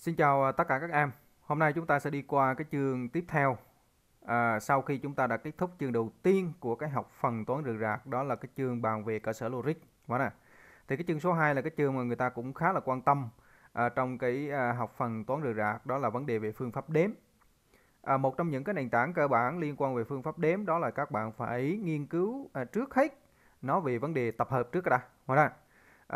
Xin chào à, tất cả các em. Hôm nay chúng ta sẽ đi qua cái chương tiếp theo. À, sau khi chúng ta đã kết thúc chương đầu tiên của cái học phần toán rời rạc đó là cái chương bàn về cơ sở logic. Quá vâng nè. Thì cái chương số 2 là cái chương mà người ta cũng khá là quan tâm à, trong cái à, học phần toán rời rạc đó là vấn đề về phương pháp đếm. À, một trong những cái nền tảng cơ bản liên quan về phương pháp đếm đó là các bạn phải nghiên cứu à, trước hết nó về vấn đề tập hợp trước đã. Ngoài vâng nè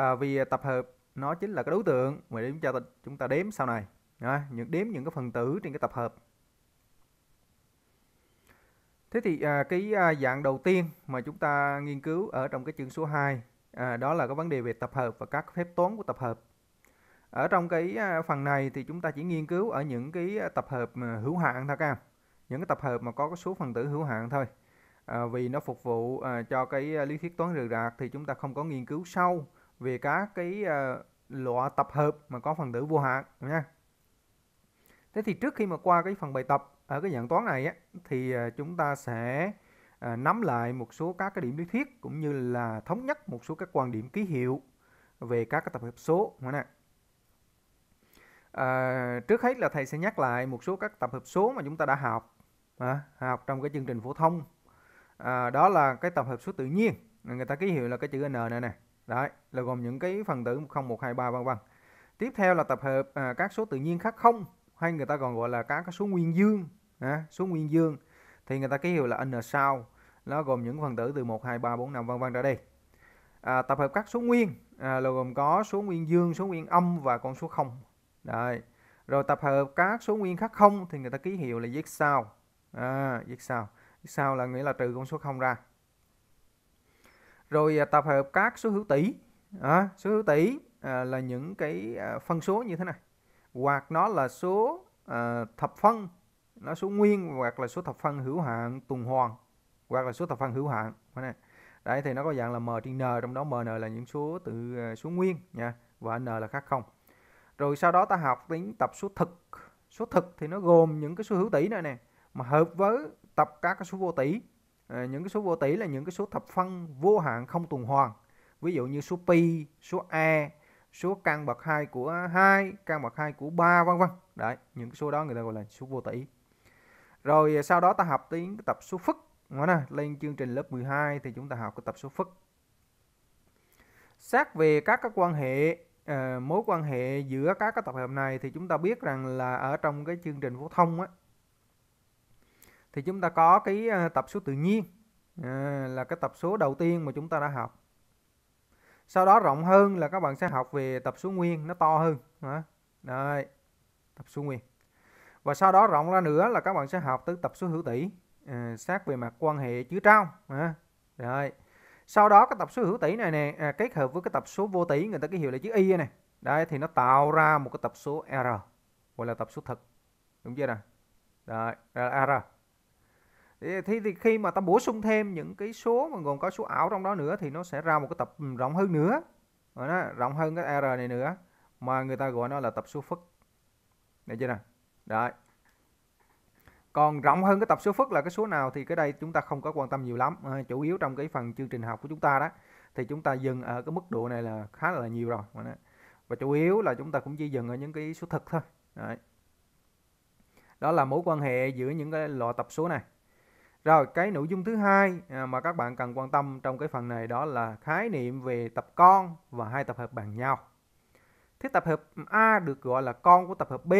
à, vì tập hợp nó chính là cái đối tượng mà để ta chúng ta đếm sau này đó, những đếm những cái phần tử trên cái tập hợp thế thì à, cái à, dạng đầu tiên mà chúng ta nghiên cứu ở trong cái chương số 2 à, đó là cái vấn đề về tập hợp và các phép toán của tập hợp ở trong cái à, phần này thì chúng ta chỉ nghiên cứu ở những cái à, tập hợp mà hữu hạn thôi các em những cái tập hợp mà có cái số phần tử hữu hạn thôi à, vì nó phục vụ à, cho cái à, lý thuyết toán rời rạc thì chúng ta không có nghiên cứu sâu về các cái uh, ờ, loại tập hợp mà có phần tử vô hạn nha thế thì trước khi mà qua cái phần bài tập ở cái dạng toán này á, thì uh, chúng ta sẽ uh, nắm lại một số các cái điểm lý thuyết cũng như là thống nhất một số các quan điểm ký hiệu về các cái tập hợp số nè à, trước hết là thầy sẽ nhắc lại một số các tập hợp số mà chúng ta đã học à, học trong cái chương trình phổ thông à, đó là cái tập hợp số tự nhiên người ta ký hiệu là cái chữ n này nè Đấy, là gồm những cái phần tử 0, 1, 2, 3 vân vân. Tiếp theo là tập hợp à, các số tự nhiên khác không hay người ta còn gọi là các số nguyên dương, à, số nguyên dương thì người ta ký hiệu là n sao, nó gồm những phần tử từ 1, 2, 3, 4, 5 vân vân ra đây. À, tập hợp các số nguyên à, là gồm có số nguyên dương, số nguyên âm và con số 0. Đấy. Rồi tập hợp các số nguyên khác không thì người ta ký hiệu là viết sao. À, viết sao. Viết sao là nghĩa là trừ con số 0 ra rồi à, tập hợp các số hữu tỉ à, số hữu tỉ à, là những cái à, phân số như thế này hoặc nó là số à, thập phân nó số nguyên hoặc là số thập phân hữu hạn tuần hoàn hoặc là số thập phân hữu hạn đấy thì nó có dạng là m trên n trong đó m n là những số tự à, số nguyên nha và n là khác không rồi sau đó ta học tính tập số thực số thực thì nó gồm những cái số hữu tỷ này nè mà hợp với tập các cái số vô tỷ Ờ, những cái số vô tỷ là những cái số thập phân vô hạn không tuần hoàn ví dụ như số pi số e số căn bậc 2 của 2 căn bậc 2 của 3 vân vân đấy những cái số đó người ta gọi là số vô tỷ rồi ờ, sau đó ta học tiếng tập số phức Ngoài này, lên chương trình lớp 12 thì chúng ta học cái tập số phức xét về các cái quan hệ uh, mối quan hệ giữa các cái tập hợp này thì chúng ta biết rằng là ở trong cái chương trình phổ thông á, thì chúng ta có cái ờ, tập số tự nhiên à, là cái tập số đầu tiên mà chúng ta đã học sau đó rộng hơn là các bạn sẽ học về tập số nguyên nó to hơn à, đây tập số nguyên và sau đó rộng ra nữa là các bạn sẽ học tới tập số hữu tỷ à, sát về mặt quan hệ chứa trong à, rồi sau đó cái tập số hữu tỷ này nè à, kết hợp với cái tập số vô tỷ người ta cái hiệu là chữ y này đây thì nó tạo ra một cái tập số r gọi là tập số thực đúng chưa nào đấy r thì, thì khi mà ta bổ sung thêm những cái số mà gồm có số ảo trong đó nữa thì nó sẽ ra một cái tập ừ, rộng hơn nữa rồi rộng hơn cái r này nữa mà người ta gọi nó là tập số phức này chưa nào đấy còn rộng hơn cái tập số phức là cái số nào thì cái đây chúng ta không có quan tâm nhiều lắm à, chủ yếu trong cái phần chương trình học của chúng ta đó thì chúng ta dừng ở cái mức độ này là khá là nhiều rồi và chủ yếu là chúng ta cũng chỉ dừng ở những cái số thực thôi đấy. đó là mối quan hệ giữa những cái loại tập số này rồi cái nội dung thứ hai à, mà các bạn cần quan tâm trong cái phần này đó là khái niệm về tập con và hai tập hợp bằng nhau. Thế tập hợp A được gọi là con của tập hợp B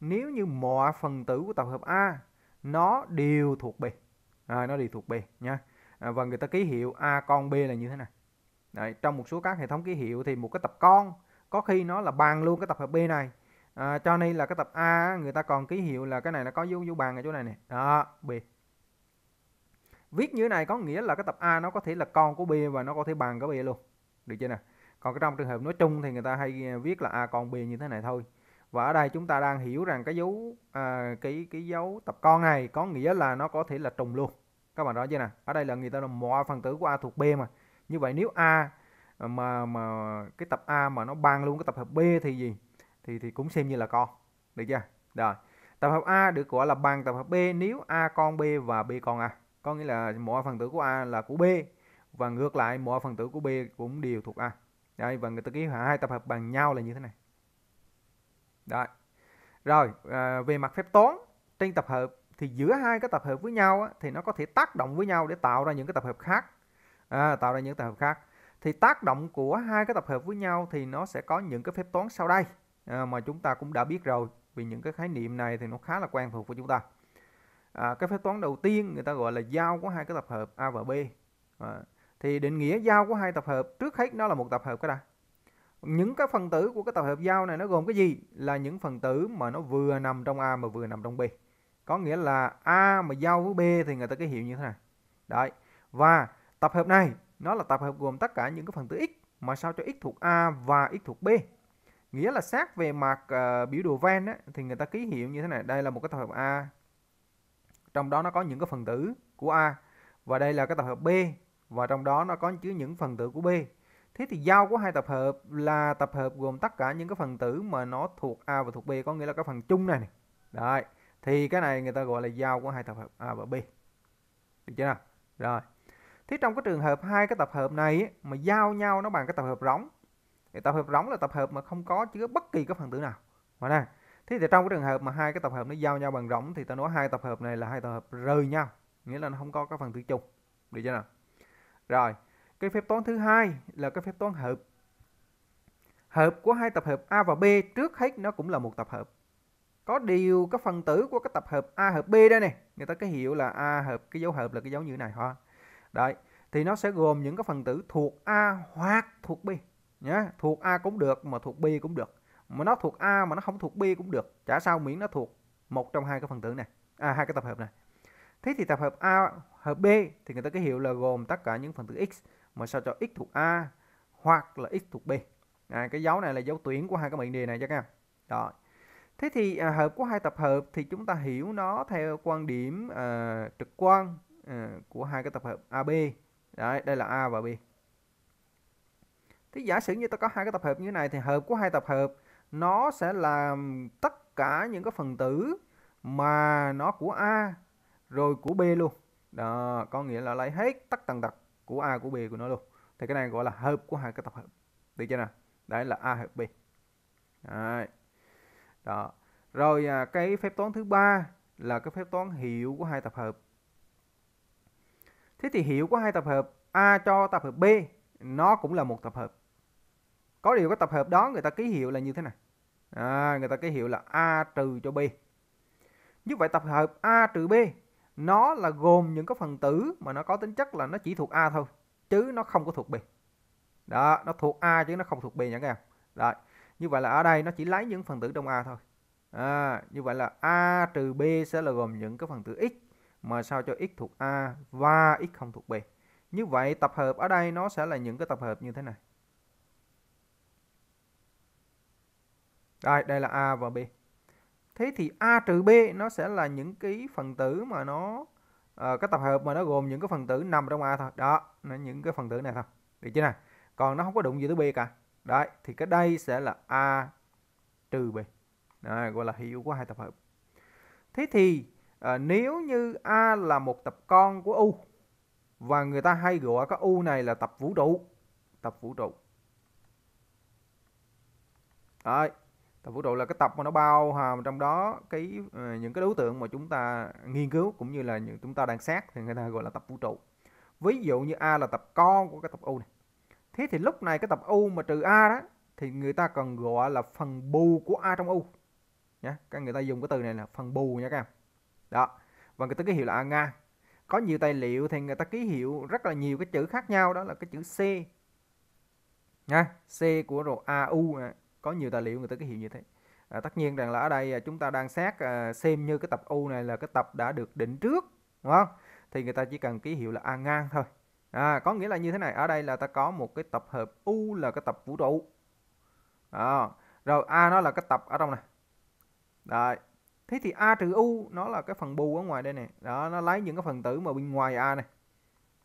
nếu như mọi phần tử của tập hợp A nó đều thuộc B. À, nó đều thuộc B nha. À, và người ta ký hiệu A con B là như thế này. Đấy, trong một số các hệ thống ký hiệu thì một cái tập con có khi nó là bằng luôn cái tập hợp B này. À, cho nên là cái tập A người ta còn ký hiệu là cái này nó có dấu dấu bằng ở chỗ này nè. Đó, B viết như thế này có nghĩa là cái tập A nó có thể là con của B và nó có thể bằng cái B luôn được chưa nào còn cái trong trường hợp nói chung thì người ta hay à, viết là A con B như thế này thôi và ở đây chúng ta đang hiểu rằng cái dấu à, cái cái dấu tập con này có nghĩa là nó có thể là trùng luôn các bạn rõ chưa nào ở đây là người ta là mọi phần tử của A thuộc B mà như vậy nếu A mà mà cái tập A mà nó bằng luôn cái tập hợp B thì gì thì thì cũng xem như là con được chưa rồi tập hợp A được gọi là bằng tập hợp B nếu A con B và B con A có nghĩa là mọi phần tử của A là của B và ngược lại mọi phần tử của B cũng đều thuộc A đây và người ta ký hai tập hợp bằng nhau là như thế này Đấy. Rồi, à, về mặt phép toán trên tập hợp thì giữa hai cái tập hợp với nhau á, thì nó có thể tác động với nhau để tạo ra những cái tập hợp khác. À, tạo ra những tập hợp khác. Thì tác động của hai cái tập hợp với nhau thì nó sẽ có những cái phép toán sau đây à, mà chúng ta cũng đã biết rồi vì những cái khái niệm này thì nó khá là quen thuộc của chúng ta à, cái phép toán đầu tiên người ta gọi là giao của hai cái tập hợp a và b à, thì định nghĩa giao của hai tập hợp trước hết nó là một tập hợp cái đã những cái phần tử của cái tập hợp giao này nó gồm cái gì là những phần tử mà nó vừa nằm trong a mà vừa nằm trong b có nghĩa là a mà giao với b thì người ta cái hiệu như thế này đấy và tập hợp này nó là tập hợp gồm tất cả những cái phần tử x mà sao cho x thuộc a và x thuộc b nghĩa là xét về mặt uh, biểu đồ venn thì người ta ký hiệu như thế này đây là một cái tập hợp a trong đó nó có những cái phần tử của A và đây là cái tập hợp B và trong đó nó có chứa những phần tử của B. Thế thì giao của hai tập hợp là tập hợp gồm tất cả những cái phần tử mà nó thuộc A và thuộc B có nghĩa là cái phần chung này này. Đấy. Thì cái này người ta gọi là giao của hai tập hợp A và B. Được chưa nào? Rồi. Thế trong cái trường hợp hai cái tập hợp này mà giao nhau nó bằng cái tập hợp rỗng. Thì tập hợp rỗng là tập hợp mà không có chứa bất kỳ cái phần tử nào. Ngoài này thế thì trong cái trường hợp mà hai cái tập hợp nó giao nhau bằng rỗng thì ta nói hai tập hợp này là hai tập hợp rời nhau nghĩa là nó không có các phần tử chung được chưa nào rồi cái phép toán thứ hai là cái phép toán hợp hợp của hai tập hợp a và b trước hết nó cũng là một tập hợp có điều các phần tử của cái tập hợp a hợp b đây này người ta cái hiểu là a hợp cái dấu hợp là cái dấu như thế này ha đấy thì nó sẽ gồm những cái phần tử thuộc a hoặc thuộc b nhé thuộc a cũng được mà thuộc b cũng được mà nó thuộc A mà nó không thuộc B cũng được chả sao miễn nó thuộc một trong hai cái phần tử này à hai cái tập hợp này thế thì tập hợp A hợp B thì người ta cái hiệu là gồm tất cả những phần tử x mà sao cho x thuộc A hoặc là x thuộc B à, cái dấu này là dấu tuyển của hai cái mệnh đề này cho các em đó thế thì à, hợp của hai tập hợp thì chúng ta hiểu nó theo quan điểm à, trực quan à, của hai cái tập hợp AB Đấy, đây là A và B. Thế giả sử như ta có hai cái tập hợp như thế này thì hợp của hai tập hợp nó sẽ làm tất cả những cái phần tử mà nó của A rồi của B luôn đó có nghĩa là lấy hết tất tần tật của A của B của nó luôn thì cái này gọi là hợp của hai cái tập hợp được chưa nào đấy là A hợp B đấy. đó rồi à, cái phép toán thứ ba là cái phép toán hiệu của hai tập hợp thế thì hiệu của hai tập hợp A cho tập hợp B nó cũng là một tập hợp có điều cái tập hợp đó người ta ký hiệu là như thế này à, người ta ký hiệu là a trừ cho b như vậy tập hợp a trừ b nó là gồm những cái phần tử mà nó có tính chất là nó chỉ thuộc a thôi chứ nó không có thuộc b đó nó thuộc a chứ nó không thuộc b nha các em đó như vậy là ở đây nó chỉ lấy những phần tử trong a thôi à, như vậy là a trừ b sẽ là gồm những cái phần tử x mà sao cho x thuộc a và x không thuộc b như vậy tập hợp ở đây nó sẽ là những cái tập hợp như thế này Đây, đây là A và B. Thế thì A trừ B nó sẽ là những cái phần tử mà nó à, cái tập hợp mà nó gồm những cái phần tử nằm trong A thôi. Đó, nó những cái phần tử này thôi. Được chưa nào? Còn nó không có đụng gì tới B cả. Đấy, thì cái đây sẽ là A trừ B. Đấy, gọi là hiệu của hai tập hợp. Thế thì à, nếu như A là một tập con của U và người ta hay gọi cái U này là tập vũ trụ, tập vũ trụ. Đấy, tập vũ trụ là cái tập mà nó bao hàm trong đó cái ờ, những cái đối tượng mà chúng ta nghiên cứu cũng như là những chúng ta đang xét thì người ta gọi là tập vũ trụ ví dụ như a là tập con của cái tập u này thế thì lúc này cái tập u mà trừ a đó thì người ta cần gọi là phần bù của a trong u nhé các người ta dùng cái từ này là phần bù nha các em đó và người ta ký hiệu là a ngang có nhiều tài liệu thì người ta ký hiệu rất là nhiều cái chữ khác nhau đó là cái chữ c nha c của rồi au có nhiều tài liệu người ta cái hiệu như thế à, tất nhiên rằng là ở đây à, chúng ta đang xét à, xem như cái tập u này là cái tập đã được định trước đúng không thì người ta chỉ cần ký hiệu là a ngang thôi à, có nghĩa là như thế này ở đây là ta có một cái tập hợp u là cái tập vũ trụ à, rồi a nó là cái tập ở trong này Đấy. Thế thì A trừ U nó là cái phần bù ở ngoài đây này. Đó, nó lấy những cái phần tử mà bên ngoài A này.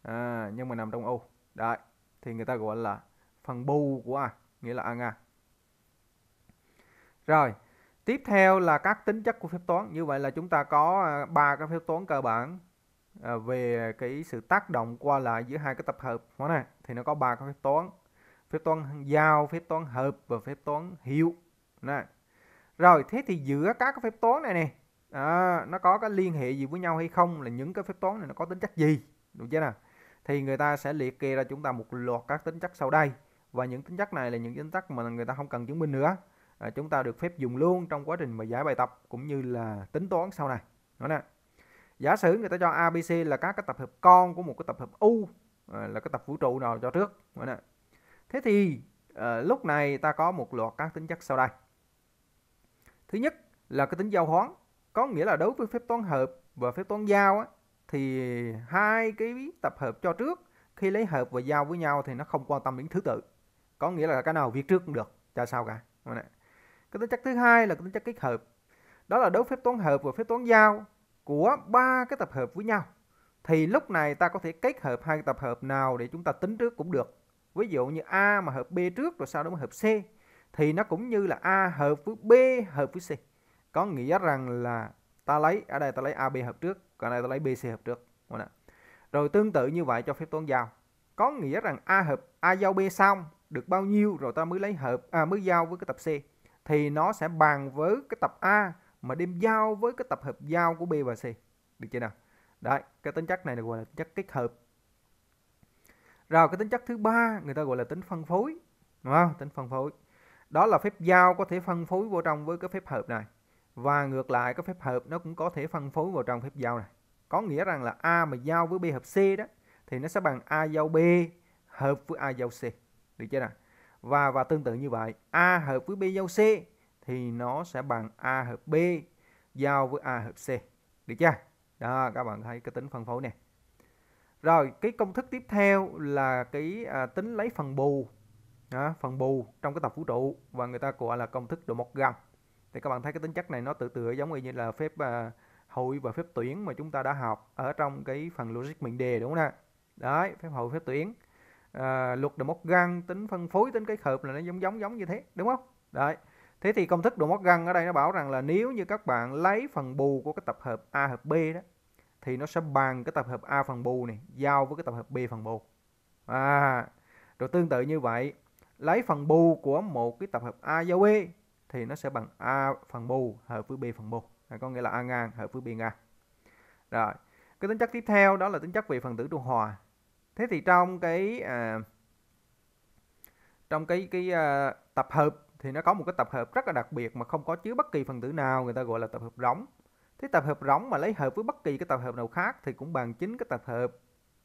À, nhưng mà nằm trong U. Đấy. Thì người ta gọi là phần bù của A. Nghĩa là A ngang. Rồi, tiếp theo là các tính chất của phép toán. Như vậy là chúng ta có à, ba cái phép toán cơ bản à, về cái sự tác động qua lại giữa hai cái tập hợp hóa này thì nó có ba cái phép toán. Phép toán giao, phép toán hợp và phép toán hiệu. Này. Rồi, thế thì giữa các cái phép toán này nè, à, nó có cái liên hệ gì với nhau hay không là những cái phép toán này nó có tính chất gì, đúng chưa nào? Thì người ta sẽ liệt kê ra chúng ta một loạt các tính chất sau đây và những tính chất này là những tính chất mà người ta không cần chứng minh nữa À, chúng ta được phép dùng luôn trong quá trình mà giải bài tập cũng như là tính toán sau này đó nè giả sử người ta cho abc là các cái tập hợp con của một cái tập hợp u à, là cái tập vũ trụ nào cho trước đó nè thế thì à, lúc này ta có một loạt các tính chất sau đây thứ nhất là cái tính giao hoán có nghĩa là đối với phép toán hợp và phép toán giao thì hai cái tập hợp cho trước khi lấy hợp và giao với nhau thì nó không quan tâm đến thứ tự có nghĩa là cái nào viết trước cũng được cho sao cả cái tính chất thứ hai là cái tính chất kết hợp đó là đối phép toán hợp và phép toán giao của ba cái tập hợp với nhau thì lúc này ta có thể kết hợp hai tập hợp nào để chúng ta tính trước cũng được ví dụ như a mà hợp b trước rồi sau đó mới hợp c thì nó cũng như là a hợp với b hợp với c có nghĩa rằng là ta lấy ở đây ta lấy ab hợp trước còn đây ta lấy bc hợp trước rồi tương tự như vậy cho phép toán giao có nghĩa rằng a hợp a giao b xong được bao nhiêu rồi ta mới lấy hợp à, mới giao với cái tập c thì nó sẽ bằng với cái tập A mà đem giao với cái tập hợp giao của B và C. Được chưa nào? Đấy, cái tính chất này được gọi là tính chất kết hợp. Rồi cái tính chất thứ ba người ta gọi là tính phân phối, đúng không? Tính phân phối. Đó là phép giao có thể phân phối vào trong với cái phép hợp này. Và ngược lại cái phép hợp nó cũng có thể phân phối vào trong phép giao này. Có nghĩa rằng là A mà giao với B hợp C đó thì nó sẽ bằng A giao B hợp với A giao C. Được chưa nào? và và tương tự như vậy a hợp với b giao c thì nó sẽ bằng a hợp b giao với a hợp c được chưa đó các bạn thấy cái tính phân phối này rồi cái công thức tiếp theo là cái à, tính lấy phần bù đó, phần bù trong cái tập vũ trụ và người ta gọi là công thức độ một gần thì các bạn thấy cái tính chất này nó tự tựa giống như là phép à, hội và phép tuyển mà chúng ta đã học ở trong cái phần logic mệnh đề đúng không ạ đấy phép hội phép tuyển à, luật de Morgan tính phân phối tính cái khớp là nó giống giống giống như thế đúng không đấy thế thì công thức de Morgan ở đây nó bảo rằng là nếu như các bạn lấy phần bù của cái tập hợp a hợp b đó thì nó sẽ bằng cái tập hợp a phần bù này giao với cái tập hợp b phần bù à rồi tương tự như vậy lấy phần bù của một cái tập hợp a giao b thì nó sẽ bằng a phần bù hợp với b phần bù à, có nghĩa là a ngang hợp với b ngang rồi cái tính chất tiếp theo đó là tính chất về phần tử trung hòa thế thì trong cái à, trong cái cái à, tập hợp thì nó có một cái tập hợp rất là đặc biệt mà không có chứa bất kỳ phần tử nào người ta gọi là tập hợp rỗng thế tập hợp rỗng mà lấy hợp với bất kỳ cái tập hợp nào khác thì cũng bằng chính cái tập hợp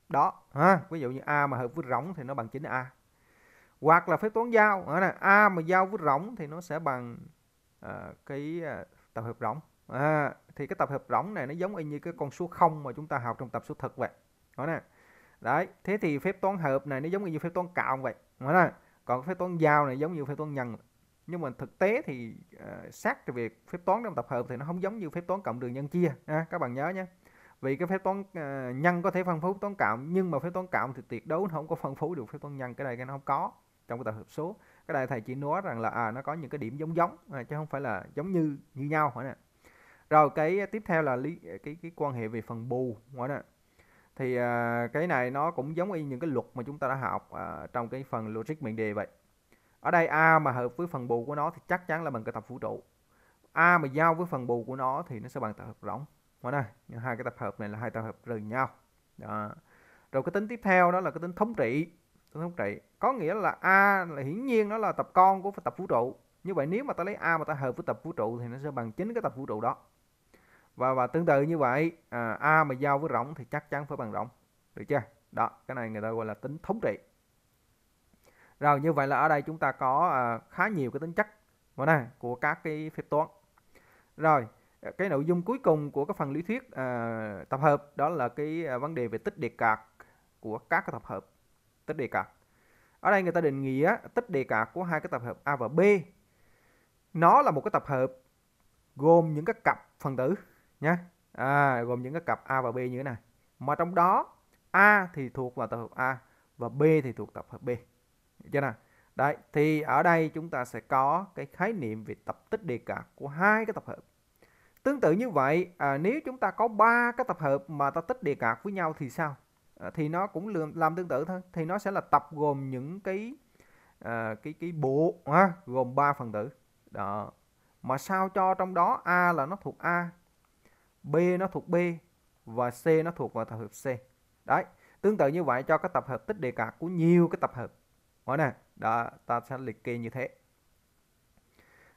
đó ha ví dụ như a mà hợp với rỗng thì nó bằng chính a hoặc là phép toán giao ở này a mà giao với rỗng thì nó sẽ bằng à, cái à, tập hợp rỗng à, thì cái tập hợp rỗng này nó giống y như cái con số 0 mà chúng ta học trong tập số thực vậy đó nè đấy thế thì phép toán hợp này nó giống như phép toán cộng vậy còn phép toán giao này giống như phép toán nhân nhưng mà thực tế thì uh, sát cái việc phép toán trong tập hợp thì nó không giống như phép toán cộng đường nhân chia à, các bạn nhớ nhé vì cái phép toán uh, nhân có thể phân phối toán cộng nhưng mà phép toán cộng thì tuyệt đối nó không có phân phối được phép toán nhân cái này cái nó không có trong cái tập hợp số cái này thầy chỉ nói rằng là à nó có những cái điểm giống giống à, chứ không phải là giống như như nhau rồi cái tiếp theo là lý cái cái quan hệ về phần bù hỏi nè thì à, cái này nó cũng giống y những cái luật mà chúng ta đã học à, trong cái phần logic mệnh đề vậy ở đây a mà hợp với phần bù của nó thì chắc chắn là bằng cái tập vũ trụ a mà giao với phần bù của nó thì nó sẽ bằng tập hợp rỗng ngoài đây hai cái tập hợp này là hai tập hợp rời nhau đó. rồi cái tính tiếp theo đó là cái tính thống trị thống trị có nghĩa là a là hiển nhiên nó là tập con của tập vũ trụ như vậy nếu mà ta lấy a mà ta hợp với tập vũ trụ thì nó sẽ bằng chính cái tập vũ trụ đó và và tương tự như vậy à, a mà giao với rộng thì chắc chắn phải bằng rộng được chưa đó cái này người ta gọi là tính thống trị rồi như vậy là ở đây chúng ta có à, khá nhiều cái tính chất mà này của các cái phép toán rồi à, cái nội dung cuối cùng của cái phần lý thuyết à, tập hợp đó là cái à, vấn đề về tích đề cạc của các cái tập hợp tích đề cạc ở đây người ta định nghĩa tích đề cạc của hai cái tập hợp a và b nó là một cái tập hợp gồm những cái cặp phần tử nhé à, gồm những cái cặp A và B như thế này mà trong đó A thì thuộc vào tập hợp A và B thì thuộc tập hợp B Được chưa nào đấy thì ở đây chúng ta sẽ có cái khái niệm về tập tích đề cạc của hai cái tập hợp tương tự như vậy à, nếu chúng ta có ba cái tập hợp mà ta tích đề cạc với nhau thì sao à, thì nó cũng làm, làm tương tự thôi thì nó sẽ là tập gồm những cái à, cái cái bộ ha, gồm 3 phần tử đó mà sao cho trong đó A là nó thuộc A B nó thuộc B và C nó thuộc vào tập hợp C đấy tương tự như vậy cho các tập hợp tích đề cạc của nhiều cái tập hợp hỏi nè đó ta sẽ liệt kê như thế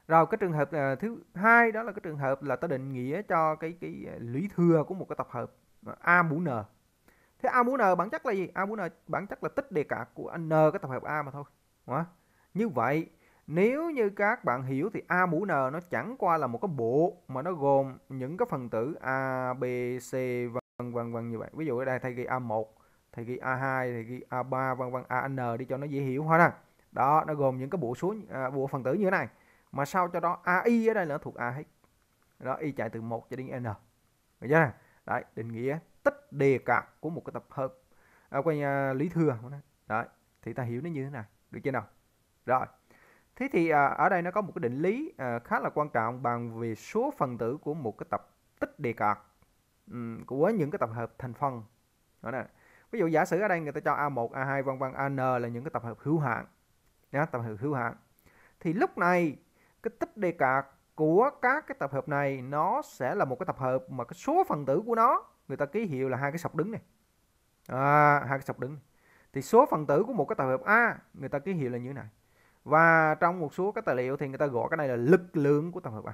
rồi cái trường hợp uh, thứ hai đó là cái trường hợp là ta định nghĩa cho cái cái à, lũy thừa của một cái tập hợp A mũ N thế A mũ N bản chất là gì A mũ N bản chất là tích đề cạc của N cái tập hợp A mà thôi Đúng không? như vậy nếu như các bạn hiểu thì A mũ N nó chẳng qua là một cái bộ mà nó gồm những cái phần tử A, B, C vân vân vân như vậy. Ví dụ ở đây thầy ghi A1, thầy ghi A2, thầy ghi A3 vân vân a n đi cho nó dễ hiểu hơn ha. Đó, nó gồm những cái bộ số à, bộ phần tử như thế này. Mà sau cho đó AI ở đây nó thuộc A hết. Đó y chạy từ 1 cho đến N. Được chưa? Đấy, định nghĩa tích đề cạc của một cái tập hợp à, quay à, lý thừa Đấy, thì ta hiểu nó như thế này. Được chưa nào? Rồi. Thế thì à, ở đây nó có một cái định lý à, khá là quan trọng bằng về số phần tử của một cái tập tích đề cạc um, của những cái tập hợp thành phần. Đó nè. Ví dụ giả sử ở đây người ta cho A1, A2 vân vân AN là những cái tập hợp hữu hạn. Nhá, tập hợp hữu hạn. Thì lúc này cái tích đề cạc của các cái tập hợp này nó sẽ là một cái tập hợp mà cái số phần tử của nó người ta ký hiệu là hai cái sọc đứng này. À, hai cái sọc đứng. Thì số phần tử của một cái tập hợp A người ta ký hiệu là như thế này và trong một số các tài liệu thì người ta gọi cái này là lực lượng của tập hợp A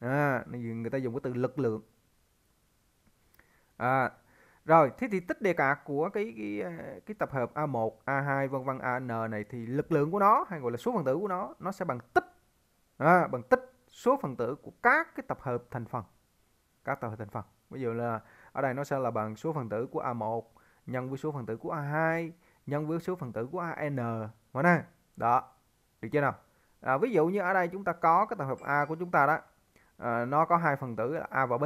à, người ta dùng cái từ lực lượng à, rồi thế thì tích đề cạc của cái cái, cái tập hợp A1 A2 vân vân AN này thì lực lượng của nó hay gọi là số phần tử của nó nó sẽ bằng tích à, bằng tích số phần tử của các cái tập hợp thành phần các tập hợp thành phần ví dụ là ở đây nó sẽ là bằng số phần tử của A1 nhân với số phần tử của A2 nhân với số phần tử của AN. Nè, đó được chưa nào à, ví dụ như ở đây chúng ta có cái tập hợp A của chúng ta đó à, nó có hai phần tử là A và B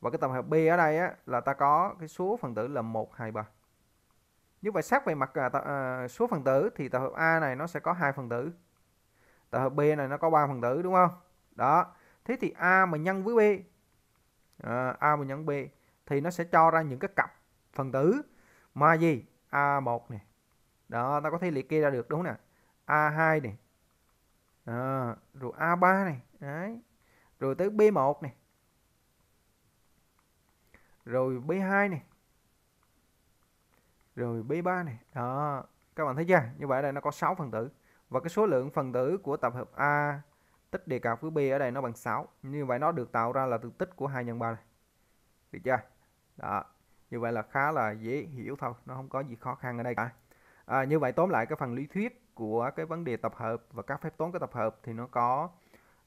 và cái tập hợp B ở đây á, là ta có cái số phần tử là một hai ba như vậy xét về mặt à, tập, à, số phần tử thì tập hợp A này nó sẽ có hai phần tử tập hợp B này nó có ba phần tử đúng không đó thế thì A mà nhân với B à, A mà nhân B thì nó sẽ cho ra những cái cặp phần tử mà gì a một này đó ta có thể liệt kê ra được đúng nè A2 này à, rồi A3 này đấy rồi tới B1 này rồi B2 này rồi B3 này đó các bạn thấy chưa như vậy ở đây nó có 6 phần tử và cái số lượng phần tử của tập hợp A tích đề cao với B ở đây nó bằng 6 như vậy nó được tạo ra là từ tích của 2 nhân 3 này được chưa đó như vậy là khá là dễ hiểu thôi nó không có gì khó khăn ở đây cả à, như vậy tóm lại cái phần lý thuyết của cái vấn đề tập hợp và các phép toán của tập hợp thì nó có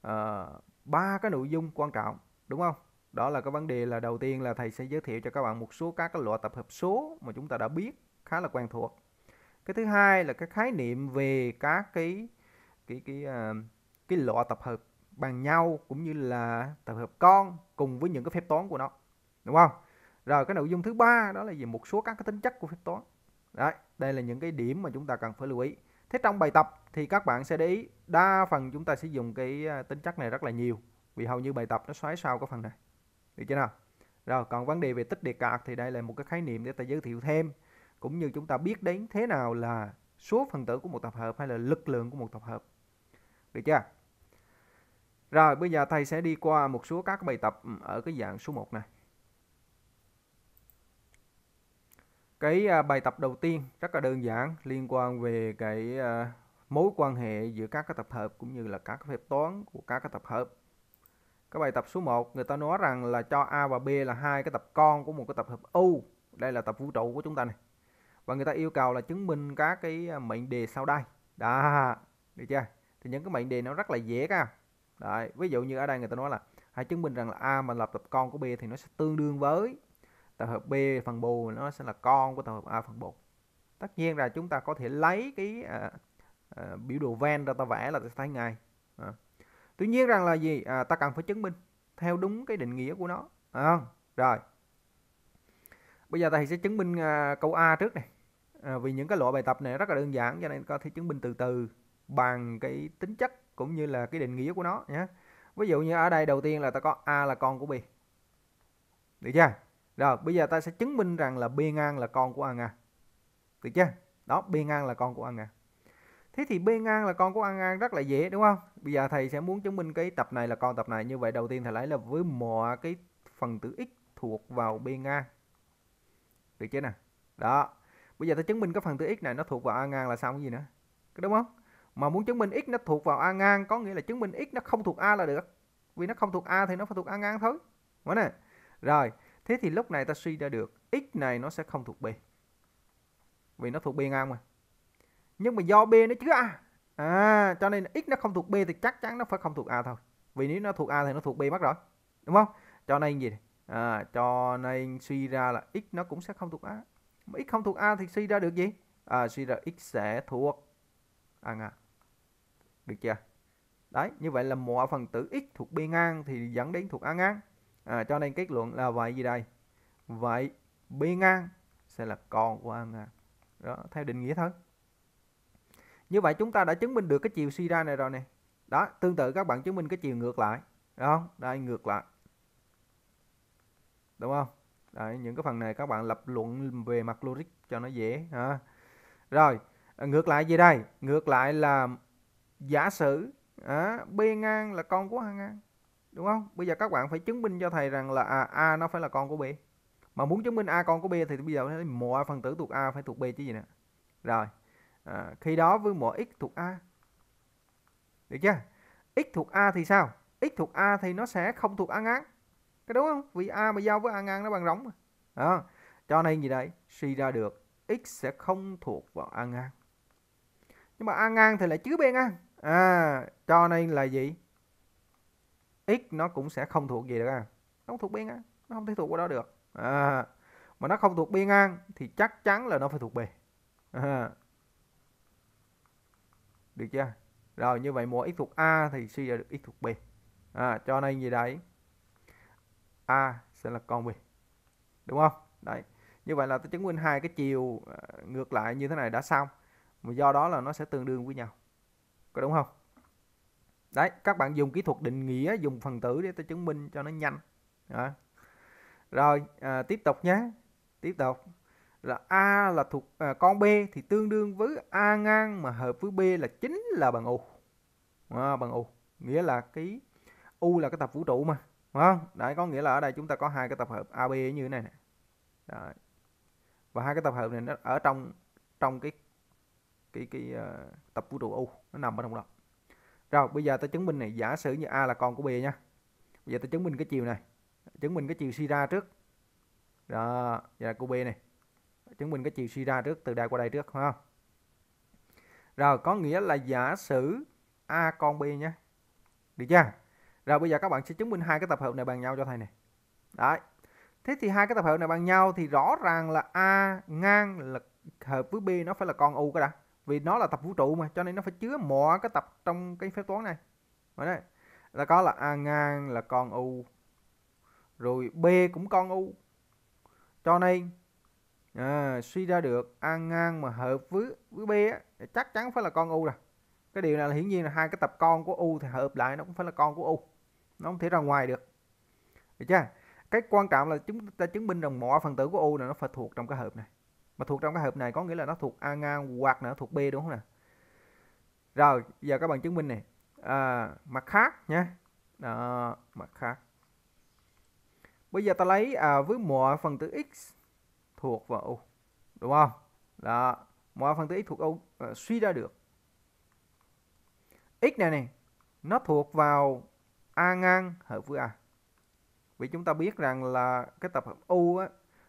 ờ, ba uh, cái nội dung quan trọng đúng không đó là cái vấn đề là đầu tiên là thầy sẽ giới thiệu cho các bạn một số các cái loại tập hợp số mà chúng ta đã biết khá là quen thuộc cái thứ hai là cái khái niệm về các cái cái cái uh, cái loại tập hợp bằng nhau cũng như là tập hợp con cùng với những cái phép toán của nó đúng không rồi cái nội dung thứ ba đó là gì một số các cái tính chất của phép toán đấy đây là những cái điểm mà chúng ta cần phải lưu ý Thế trong bài tập thì các bạn sẽ để ý đa phần chúng ta sẽ dùng cái à, tính chất này rất là nhiều vì hầu như bài tập nó xoáy sau cái phần này. Được chưa nào? Rồi còn vấn đề về tích đề cạc thì đây là một cái khái niệm để ta giới thiệu thêm cũng như chúng ta biết đến thế nào là số phần tử của một tập hợp hay là lực lượng của một tập hợp. Được chưa? Rồi bây giờ thầy sẽ đi qua một số các bài tập ừ, ở cái dạng số 1 này. cái à, bài tập đầu tiên rất là đơn giản liên quan về cái à, mối quan hệ giữa các cái tập hợp cũng như là các cái phép toán của các cái tập hợp cái bài tập số 1 người ta nói rằng là cho A và B là hai cái tập con của một cái tập hợp U đây là tập vũ trụ của chúng ta này và người ta yêu cầu là chứng minh các cái à, mệnh đề sau đây đó được chưa thì những cái mệnh đề nó rất là dễ các Đấy, ví dụ như ở đây người ta nói là hãy chứng minh rằng là A mà lập tập con của B thì nó sẽ tương đương với tập hợp B phần bù nó sẽ là con của tập hợp A phần 1 tất nhiên là chúng ta có thể lấy cái à, à, biểu đồ venn ra ta vẽ là ta thấy ngay à. tuy nhiên rằng là gì à, ta cần phải chứng minh theo đúng cái định nghĩa của nó à, rồi bây giờ thầy sẽ chứng minh à, câu A trước này à, vì những cái loại bài tập này rất là đơn giản cho nên có thể chứng minh từ từ bằng cái tính chất cũng như là cái định nghĩa của nó nhé ví dụ như ở đây đầu tiên là ta có A là con của B được chưa rồi bây giờ ta sẽ chứng minh rằng là B ngang là con của A ngang. Được chưa? Đó, B ngang là con của A ngang. Thế thì B ngang là con của A ngang rất là dễ đúng không? Bây giờ thầy sẽ muốn chứng minh cái tập này là con tập này. Như vậy đầu tiên thầy lấy là với mọi cái phần tử x thuộc vào B ngang. Được chưa nè? Đó. Bây giờ ta chứng minh cái phần tử x này nó thuộc vào A ngang là sao cái gì nữa? Đúng không? Mà muốn chứng minh x nó thuộc vào A ngang có nghĩa là chứng minh x nó không thuộc A là được. Vì nó không thuộc A thì nó phải thuộc A ngang thôi. Đúng nè. Rồi. Thế thì lúc này ta suy ra được x này nó sẽ không thuộc B. Vì nó thuộc B ngang mà. Nhưng mà do B nó chứa A. À. à, cho nên x nó không thuộc B thì chắc chắn nó phải không thuộc A thôi. Vì nếu nó thuộc A thì nó thuộc B mất rồi. Đúng không? Cho nên gì? À, cho nên suy ra là x nó cũng sẽ không thuộc A. Mà x không thuộc A thì suy ra được gì? À, suy ra x sẽ thuộc A ngang. Được chưa? Đấy, như vậy là một phần tử x thuộc B ngang thì dẫn đến thuộc A ngang à, cho nên kết luận là vậy gì đây vậy b ngang sẽ là con của a ngang đó theo định nghĩa thôi như vậy chúng ta đã chứng minh được cái chiều suy ra này rồi nè đó tương tự các bạn chứng minh cái chiều ngược lại đúng không đây ngược lại đúng không Đấy, những cái phần này các bạn lập luận về mặt logic cho nó dễ ha. Rồi, à, ngược lại gì đây? Ngược lại là giả sử à, B ngang là con của A ngang đúng không bây giờ các bạn phải chứng minh cho thầy rằng là à, a nó phải là con của b mà muốn chứng minh a con của b thì bây giờ mộ a phần tử thuộc a phải thuộc b chứ gì nữa rồi à, khi đó với mộ x thuộc a được chưa x thuộc a thì sao x thuộc a thì nó sẽ không thuộc a ngang cái đúng không vì a mà giao với a ngang nó bằng rỗng mà à, cho nên gì đấy suy ra được x sẽ không thuộc vào a ngang nhưng mà a ngang thì lại chứa b ngang à cho nên là gì x nó cũng sẽ không thuộc gì được à nó không thuộc biên ngang nó không thể thuộc qua đó được à, mà nó không thuộc biên ngang thì chắc chắn là nó phải thuộc b à. được chưa rồi như vậy mỗi x thuộc a thì suy ra được x thuộc b à, cho nên gì đấy a sẽ là con b đúng không đấy như vậy là tôi chứng minh hai cái chiều à, ngược lại như thế này đã xong mà do đó là nó sẽ tương đương với nhau có đúng không đấy các bạn dùng kỹ thuật định nghĩa dùng phần tử để ta chứng minh cho nó nhanh đó. rồi à, tiếp tục nhé tiếp tục là a là thuộc à, con b thì tương đương với a ngang mà hợp với b là chính là bằng u à, bằng u nghĩa là cái u là cái tập vũ trụ mà đúng không đấy có nghĩa là ở đây chúng ta có hai cái tập hợp ab như thế này nè và hai cái tập hợp này nó ở trong trong cái cái cái uh, tập vũ trụ u nó nằm ở trong đó rồi bây giờ ta chứng minh này giả sử như A là con của B nha. Bây giờ ta chứng minh cái chiều này. Chứng minh cái chiều suy ra trước. Đó, giờ là của B này. Chứng minh cái chiều suy ra trước từ đây qua đây trước phải không? Rồi có nghĩa là giả sử A con B nhé. Được chưa? Rồi bây giờ các bạn sẽ chứng minh hai cái tập hợp này bằng nhau cho thầy này. Đấy. Thế thì hai cái tập hợp này bằng nhau thì rõ ràng là A ngang là hợp với B nó phải là con U cái đã vì nó là tập vũ trụ mà cho nên nó phải chứa mọi cái tập trong cái phép toán này vậy đấy là có là a ngang là con u rồi b cũng con u cho nên à, suy ra được a ngang mà hợp với với b á, chắc chắn phải là con u rồi cái điều này là hiển nhiên là hai cái tập con của u thì hợp lại nó cũng phải là con của u nó không thể ra ngoài được được chưa cái quan trọng là chúng ta chứng minh rằng mọi phần tử của u này nó phải thuộc trong cái hợp này mà thuộc trong cái hộp này có nghĩa là nó thuộc A ngang hoặc là nó thuộc B đúng không nè rồi giờ các bạn chứng minh này à, mặt khác nhé đó mặt khác bây giờ ta lấy à, với mọi phần tử x thuộc vào u đúng không đó mọi phần tử x thuộc u à, suy ra được x này này nó thuộc vào a ngang hợp với a vì chúng ta biết rằng là cái tập hợp u á,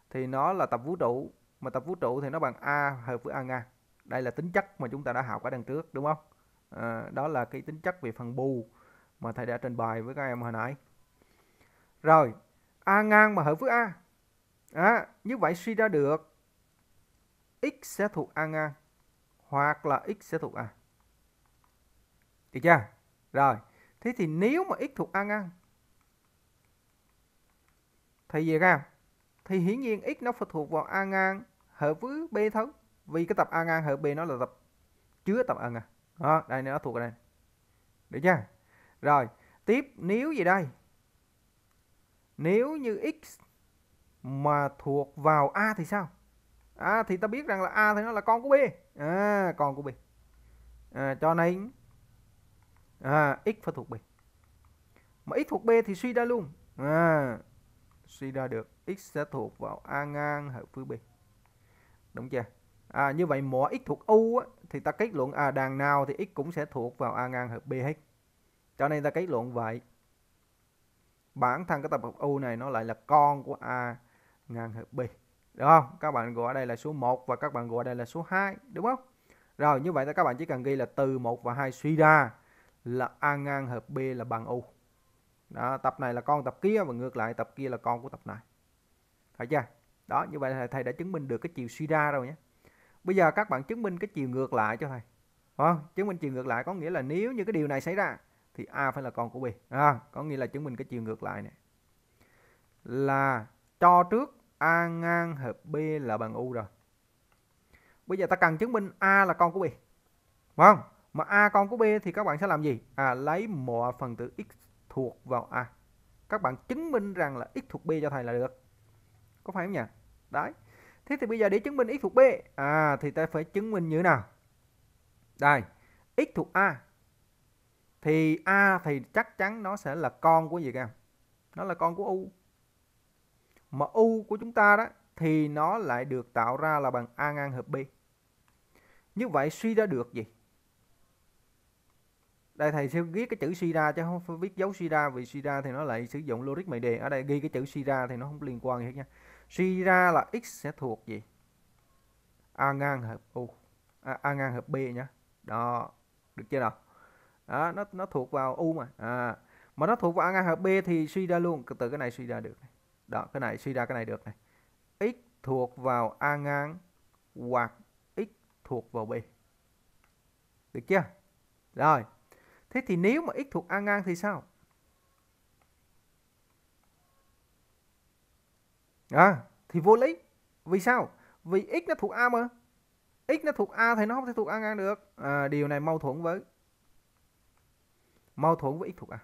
thì nó là tập vũ trụ mà tập vũ trụ thì nó bằng a hợp với a ngang đây là tính chất mà chúng ta đã học ở đằng trước đúng không à, đó là cái tính chất về phần bù mà thầy đã trình bày với các em hồi nãy rồi a ngang mà hợp với a à, như vậy suy ra được x sẽ thuộc a ngang hoặc là x sẽ thuộc a được chưa rồi thế thì nếu mà x thuộc a ngang thì gì các em thì hiển nhiên x nó phải thuộc vào a ngang hợp với b thấu vì cái tập a ngang hợp b nó là tập chứa tập a ngang đó, đây nó thuộc ở đây được chưa rồi tiếp nếu gì đây nếu như x mà thuộc vào a thì sao à, thì ta biết rằng là a thì nó là con của b à, con của b à, cho nên à, x phải thuộc b mà x thuộc b thì suy ra luôn à, suy ra được x sẽ thuộc vào a ngang hợp với b đúng chưa à, như vậy mỗi x thuộc u á, thì ta kết luận à đàn nào thì x cũng sẽ thuộc vào a ngang hợp b hết cho nên ta kết luận vậy bản thân cái tập hợp u này nó lại là con của a ngang hợp b đúng không các bạn gọi đây là số 1 và các bạn gọi đây là số 2 đúng không rồi như vậy thì các bạn chỉ cần ghi là từ 1 và 2 suy ra là a ngang hợp b là bằng u đó, tập này là con tập kia và ngược lại tập kia là con của tập này thấy chưa đó như vậy là thầy đã chứng minh được cái chiều suy ra rồi nhé bây giờ các bạn chứng minh cái chiều ngược lại cho thầy không? chứng minh chiều ngược lại có nghĩa là nếu như cái điều này xảy ra thì a phải là con của b à, có nghĩa là chứng minh cái chiều ngược lại này là cho trước a ngang hợp b là bằng u rồi bây giờ ta cần chứng minh a là con của b Vâng, mà a con của b thì các bạn sẽ làm gì à lấy mọi phần tử x thuộc vào a các bạn chứng minh rằng là x thuộc b cho thầy là được có phải không nhỉ đấy thế thì bây giờ để chứng minh x thuộc b à thì ta phải chứng minh như nào đây x thuộc a thì a thì chắc chắn nó sẽ là con của gì các em nó là con của u mà u của chúng ta đó thì nó lại được tạo ra là bằng a ngang hợp b như vậy suy ra được gì đây thầy sẽ viết cái chữ suy ra chứ không phải viết dấu suy ra vì suy ra thì nó lại sử dụng logic mày đề ở đây ghi cái chữ suy ra thì nó không liên quan gì hết nha suy ra là x sẽ thuộc gì a ngang hợp u à, a ngang hợp b nhá đó được chưa nào đó, nó nó thuộc vào u mà à, mà nó thuộc vào a ngang hợp b thì suy ra luôn từ cái này suy ra được đó cái này suy ra cái này được này x thuộc vào a ngang hoặc x thuộc vào b được chưa rồi thế thì nếu mà x thuộc a ngang thì sao à, thì vô lý vì sao vì x nó thuộc a mà x nó thuộc a thì nó không thể thuộc a ngang được à, điều này mâu thuẫn với mâu thuẫn với x thuộc a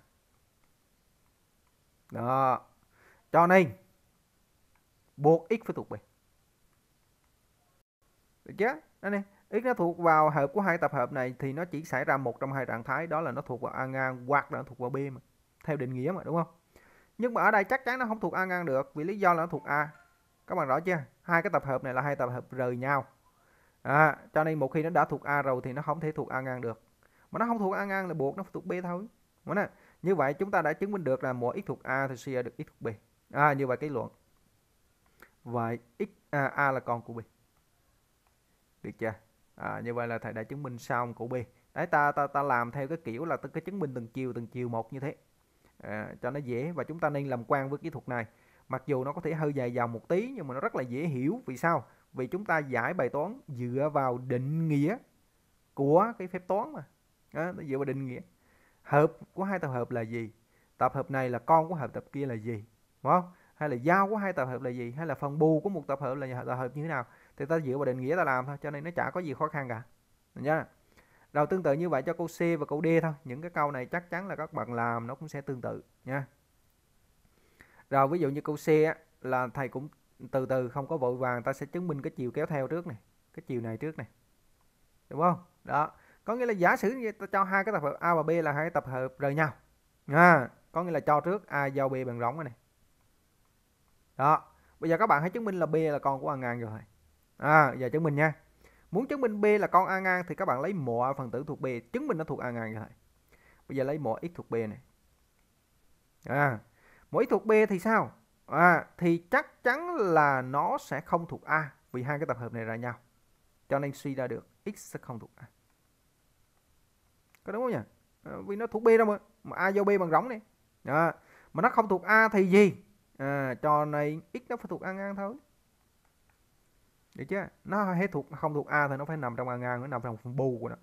đó cho nên buộc x phải thuộc b được chưa đây này x nó thuộc vào hợp của hai tập hợp này thì nó chỉ xảy ra một trong hai trạng thái đó là nó thuộc vào a ngang hoặc là nó thuộc vào b mà theo định nghĩa mà đúng không nhưng mà ở đây chắc chắn nó không thuộc a ngang được vì lý do là nó thuộc a các bạn rõ chưa hai cái tập hợp này là hai tập hợp rời nhau à, cho nên một khi nó đã thuộc a rồi thì nó không thể thuộc a ngang được mà nó không thuộc a ngang là buộc nó thuộc b thôi đúng như vậy chúng ta đã chứng minh được là mỗi x thuộc a thì chia được x thuộc b à, như vậy kết luận vậy x à, a là con của b được chưa à, như vậy là thầy đã chứng minh xong của b đấy ta ta ta làm theo cái kiểu là cái chứng minh từng chiều từng chiều một như thế à, cho nó dễ và chúng ta nên làm quen với kỹ thuật này mặc dù nó có thể hơi dài dòng một tí nhưng mà nó rất là dễ hiểu vì sao vì chúng ta giải bài toán dựa vào định nghĩa của cái phép toán mà à, nó dựa vào định nghĩa hợp của hai tập hợp là gì tập hợp này là con của hợp tập kia là gì đúng không hay là giao của hai tập hợp là gì hay là phần bù của một tập hợp là tập hợp như thế nào thì ta dựa vào định nghĩa ta làm thôi cho nên nó chả có gì khó khăn cả nhá rồi tương tự như vậy cho câu C và câu D thôi. Những cái câu này chắc chắn là các bạn làm nó cũng sẽ tương tự nha. Rồi ví dụ như câu C á, là thầy cũng từ từ không có vội vàng ta sẽ chứng minh cái chiều kéo theo trước này, cái chiều này trước này. Đúng không? Đó. Có nghĩa là giả sử như ta cho hai cái tập hợp A và B là hai tập hợp rời nhau. Nha. À, có nghĩa là cho trước A giao B bằng rỗng này. Đó. Bây giờ các bạn hãy chứng minh là B là con của hàng ngàn rồi. À, giờ chứng minh nha. Muốn chứng minh B là con A ngang thì các bạn lấy mọ phần tử thuộc B chứng minh nó thuộc A ngang rồi vậy. Bây giờ lấy mọ x thuộc B này. À, mỗi x thuộc B thì sao? À, thì chắc chắn là nó sẽ không thuộc A vì hai cái tập hợp này ra nhau. Cho nên suy ra được x sẽ không thuộc A. Có đúng không nhỉ? À, vì nó thuộc B đâu mà. mà A vô B bằng rỗng này. À, mà nó không thuộc A thì gì? À, cho này x nó phải thuộc A ngang thôi được chứ nó hết thuộc không thuộc a thì nó phải nằm trong a ngang nó nằm trong phần bu của nó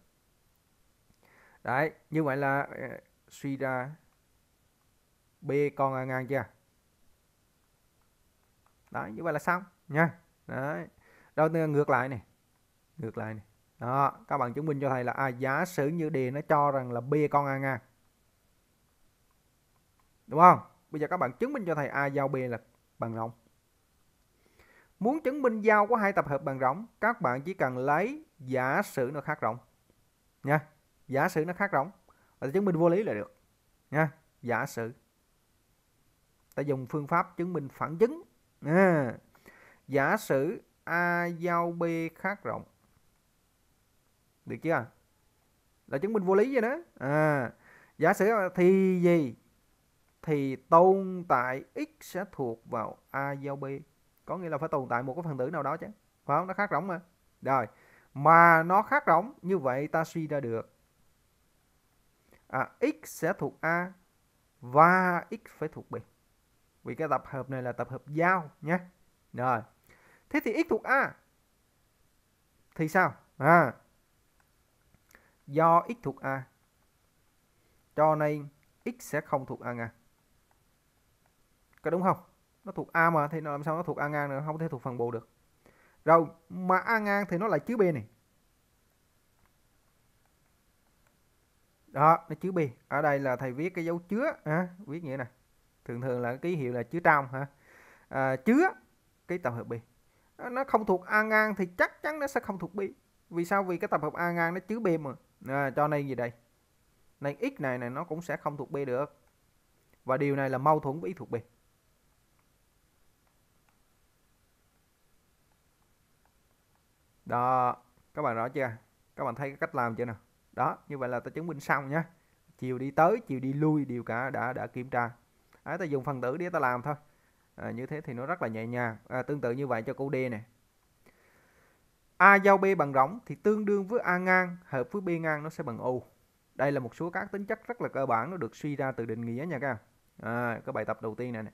đấy như vậy là ờ, suy ra b con a ngang chưa đấy như vậy là xong nha đấy đầu tiên ngược lại này ngược lại này đó các bạn chứng minh cho thầy là a à, giả sử như đề nó cho rằng là b con a ngang đúng không bây giờ các bạn chứng minh cho thầy a giao b là bằng rộng Muốn chứng minh giao của hai tập hợp bằng rỗng, các bạn chỉ cần lấy giả sử nó khác rỗng. Nha. Giả sử nó khác rỗng. Và chứng minh vô lý là được. Nha. Giả sử. Ta dùng phương pháp chứng minh phản chứng. À. Giả sử A giao B khác rộng. Được chưa? Là chứng minh vô lý vậy đó. À. Giả sử thì gì? Thì tồn tại x sẽ thuộc vào A giao B có nghĩa là phải tồn tại một cái phần tử nào đó chứ phải không nó khác rỗng mà rồi mà nó khác rỗng như vậy ta suy ra được à, x sẽ thuộc a và x phải thuộc b vì cái tập hợp này là tập hợp giao nhé rồi thế thì x thuộc a thì sao à do x thuộc a cho nên x sẽ không thuộc a nha. có đúng không nó thuộc a mà thì nó làm sao nó thuộc a ngang nữa không thể thuộc phần bộ được rồi mà a ngang thì nó lại chứa b này đó nó chứa b ở đây là thầy viết cái dấu chứa à, viết nghĩa này thường thường là ký hiệu là chứa trong hả à, chứa cái tập hợp b nó không thuộc a ngang thì chắc chắn nó sẽ không thuộc b vì sao vì cái tập hợp a ngang nó chứa b mà à, cho nên gì đây này x này này nó cũng sẽ không thuộc b được và điều này là mâu thuẫn với y thuộc b đó các bạn rõ chưa các bạn thấy cái cách làm chưa nào đó như vậy là ta chứng minh xong nhé chiều đi tới chiều đi lui đều cả đã đã kiểm tra ấy à, ta dùng phần tử để ta làm thôi à, như thế thì nó rất là nhẹ nhàng à, tương tự như vậy cho câu D này A giao B bằng rỗng thì tương đương với A ngang hợp với B ngang nó sẽ bằng U đây là một số các tính chất rất là cơ bản nó được suy ra từ định nghĩa nha các em à, cái bài tập đầu tiên này, này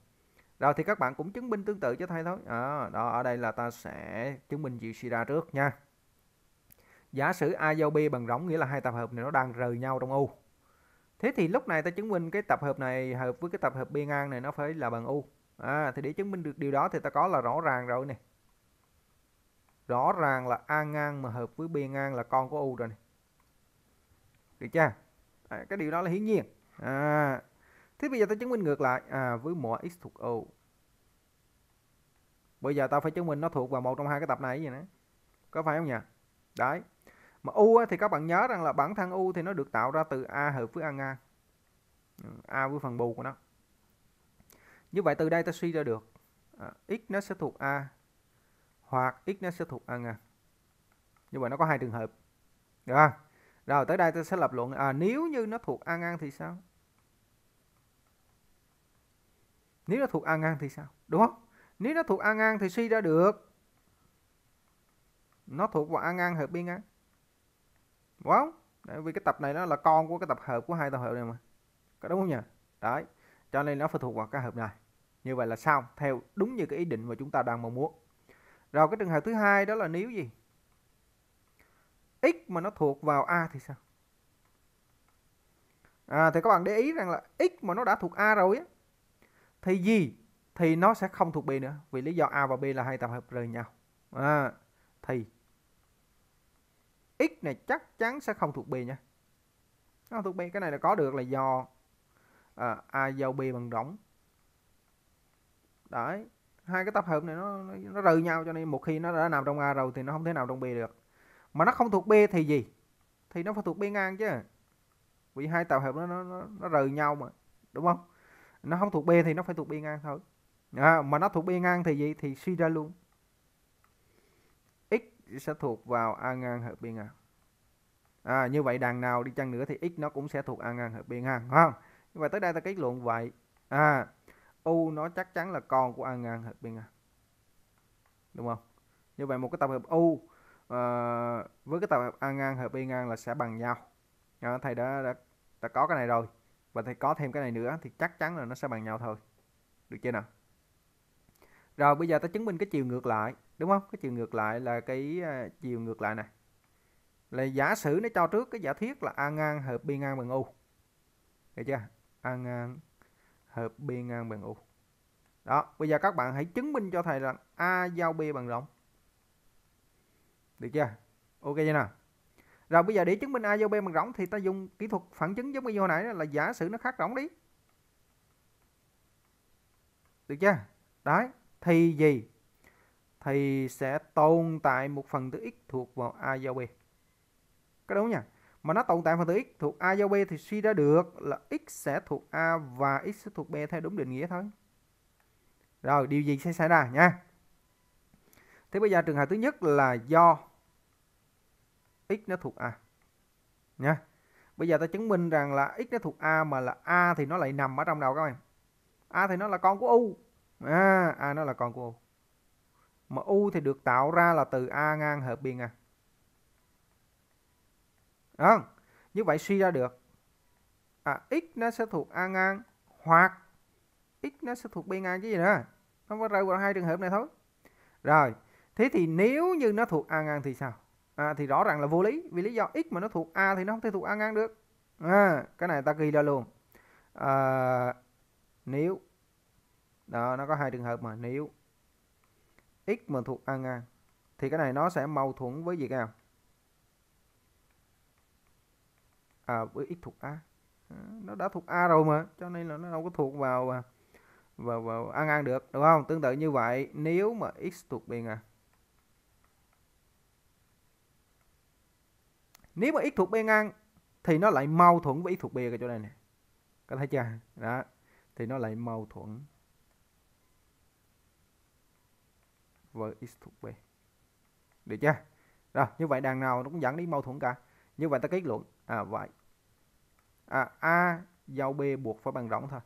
rồi thì các bạn cũng chứng minh tương tự cho thầy thôi à, đó ở đây là ta sẽ chứng minh diệu suy ra trước nha giả sử a giao b bằng rỗng nghĩa là hai tập hợp này nó đang rời nhau trong u thế thì lúc này ta chứng minh cái tập hợp này hợp với cái tập hợp b ngang này nó phải là bằng u à, thì để chứng minh được điều đó thì ta có là rõ ràng rồi này rõ ràng là a ngang mà hợp với b ngang là con của u rồi này được chưa à, cái điều đó là hiển nhiên à, Thế bây giờ ta chứng minh ngược lại à, với mỗi x thuộc O. Bây giờ ta phải chứng minh nó thuộc vào một trong hai cái tập này vậy nữa. Có phải không nhỉ? Đấy. Mà U thì các bạn nhớ rằng là bản thân U thì nó được tạo ra từ A hợp với A ngang. Ừ, A với phần bù của nó. Như vậy từ đây ta suy ra được à, x nó sẽ thuộc A hoặc x nó sẽ thuộc A ngang. Như vậy nó có hai trường hợp. Được không? Rồi tới đây ta sẽ lập luận à, nếu như nó thuộc A ngang thì sao? nếu nó thuộc a ngang thì sao đúng không nếu nó thuộc a ngang thì suy ra được nó thuộc vào a ngang hợp biên ngang đúng không Đấy, vì cái tập này nó là con của cái tập hợp của hai tập hợp này mà có đúng không nhỉ đấy cho nên nó phải thuộc vào cái hợp này như vậy là sao? theo đúng như cái ý định mà chúng ta đang mong muốn rồi cái trường hợp thứ hai đó là nếu gì x mà nó thuộc vào a thì sao à, thì các bạn để ý rằng là x mà nó đã thuộc a rồi á thì gì thì nó sẽ không thuộc B nữa vì lý do A và B là hai tập hợp rời nhau à, thì x này chắc chắn sẽ không thuộc B nha nó không thuộc B cái này là có được là do à, A giao B bằng rỗng đấy hai cái tập hợp này nó, nó nó rời nhau cho nên một khi nó đã nằm trong A rồi thì nó không thể nào trong B được mà nó không thuộc B thì gì thì nó phải thuộc B ngang chứ vì hai tập hợp nó nó, nó rời nhau mà đúng không nó không thuộc b thì nó phải thuộc b ngang thôi à, mà nó thuộc b ngang thì gì thì suy ra luôn x sẽ thuộc vào a ngang hợp b ngang à, như vậy đằng nào đi chăng nữa thì x nó cũng sẽ thuộc a ngang hợp b ngang không như vậy tới đây ta kết luận vậy à u nó chắc chắn là con của a ngang hợp b ngang đúng không như vậy một cái tập hợp u à, với cái tập hợp a ngang hợp b ngang là sẽ bằng nhau à, thầy đã, đã đã có cái này rồi và thầy có thêm cái này nữa thì chắc chắn là nó sẽ bằng nhau thôi được chưa nào rồi bây giờ ta chứng minh cái chiều ngược lại đúng không cái chiều ngược lại là cái uh, chiều ngược lại này là giả sử nó cho trước cái giả thiết là a ngang hợp b ngang bằng u được chưa a ngang hợp b ngang bằng u đó bây giờ các bạn hãy chứng minh cho thầy rằng a giao b bằng rộng được chưa ok chưa nào rồi bây giờ để chứng minh a vô b bằng rỗng thì ta dùng kỹ thuật phản chứng giống như vô nãy là giả sử nó khác rỗng đi được chưa đấy thì gì thì sẽ tồn tại một phần tử x thuộc vào a giao b có đúng nha mà nó tồn tại phần tử x thuộc a giao b thì suy ra được là x sẽ thuộc a và x sẽ thuộc b theo đúng định nghĩa thôi rồi điều gì sẽ xảy ra nha thế bây giờ trường hợp thứ nhất là do x nó thuộc a nha bây giờ ta chứng minh rằng là x nó thuộc a mà là a thì nó lại nằm ở trong đầu các em? a thì nó là con của u à, a nó là con của u mà u thì được tạo ra là từ a ngang hợp biên a đó như vậy suy ra được à, x nó sẽ thuộc a ngang hoặc x nó sẽ thuộc biên ngang cái gì nữa nó có rơi vào hai trường hợp này thôi rồi thế thì nếu như nó thuộc a ngang thì sao à, thì rõ ràng là vô lý vì lý do x mà nó thuộc a thì nó không thể thuộc a ngang được à, cái này ta ghi ra luôn à, nếu đó nó có hai trường hợp mà nếu x mà thuộc a ngang thì cái này nó sẽ mâu thuẫn với gì nào? à, với x thuộc a à, nó đã thuộc a rồi mà cho nên là nó đâu có thuộc vào à, vào vào a ngang được đúng không tương tự như vậy nếu mà x thuộc b ngang nếu mà x thuộc b ngang thì nó lại mâu thuẫn với x thuộc b ở chỗ này nè các thấy chưa đó thì nó lại mâu thuẫn với x thuộc b được chưa rồi như vậy đàn nào nó cũng dẫn đến mâu thuẫn cả như vậy ta kết luận à vậy à, a giao b buộc phải bằng rỗng thôi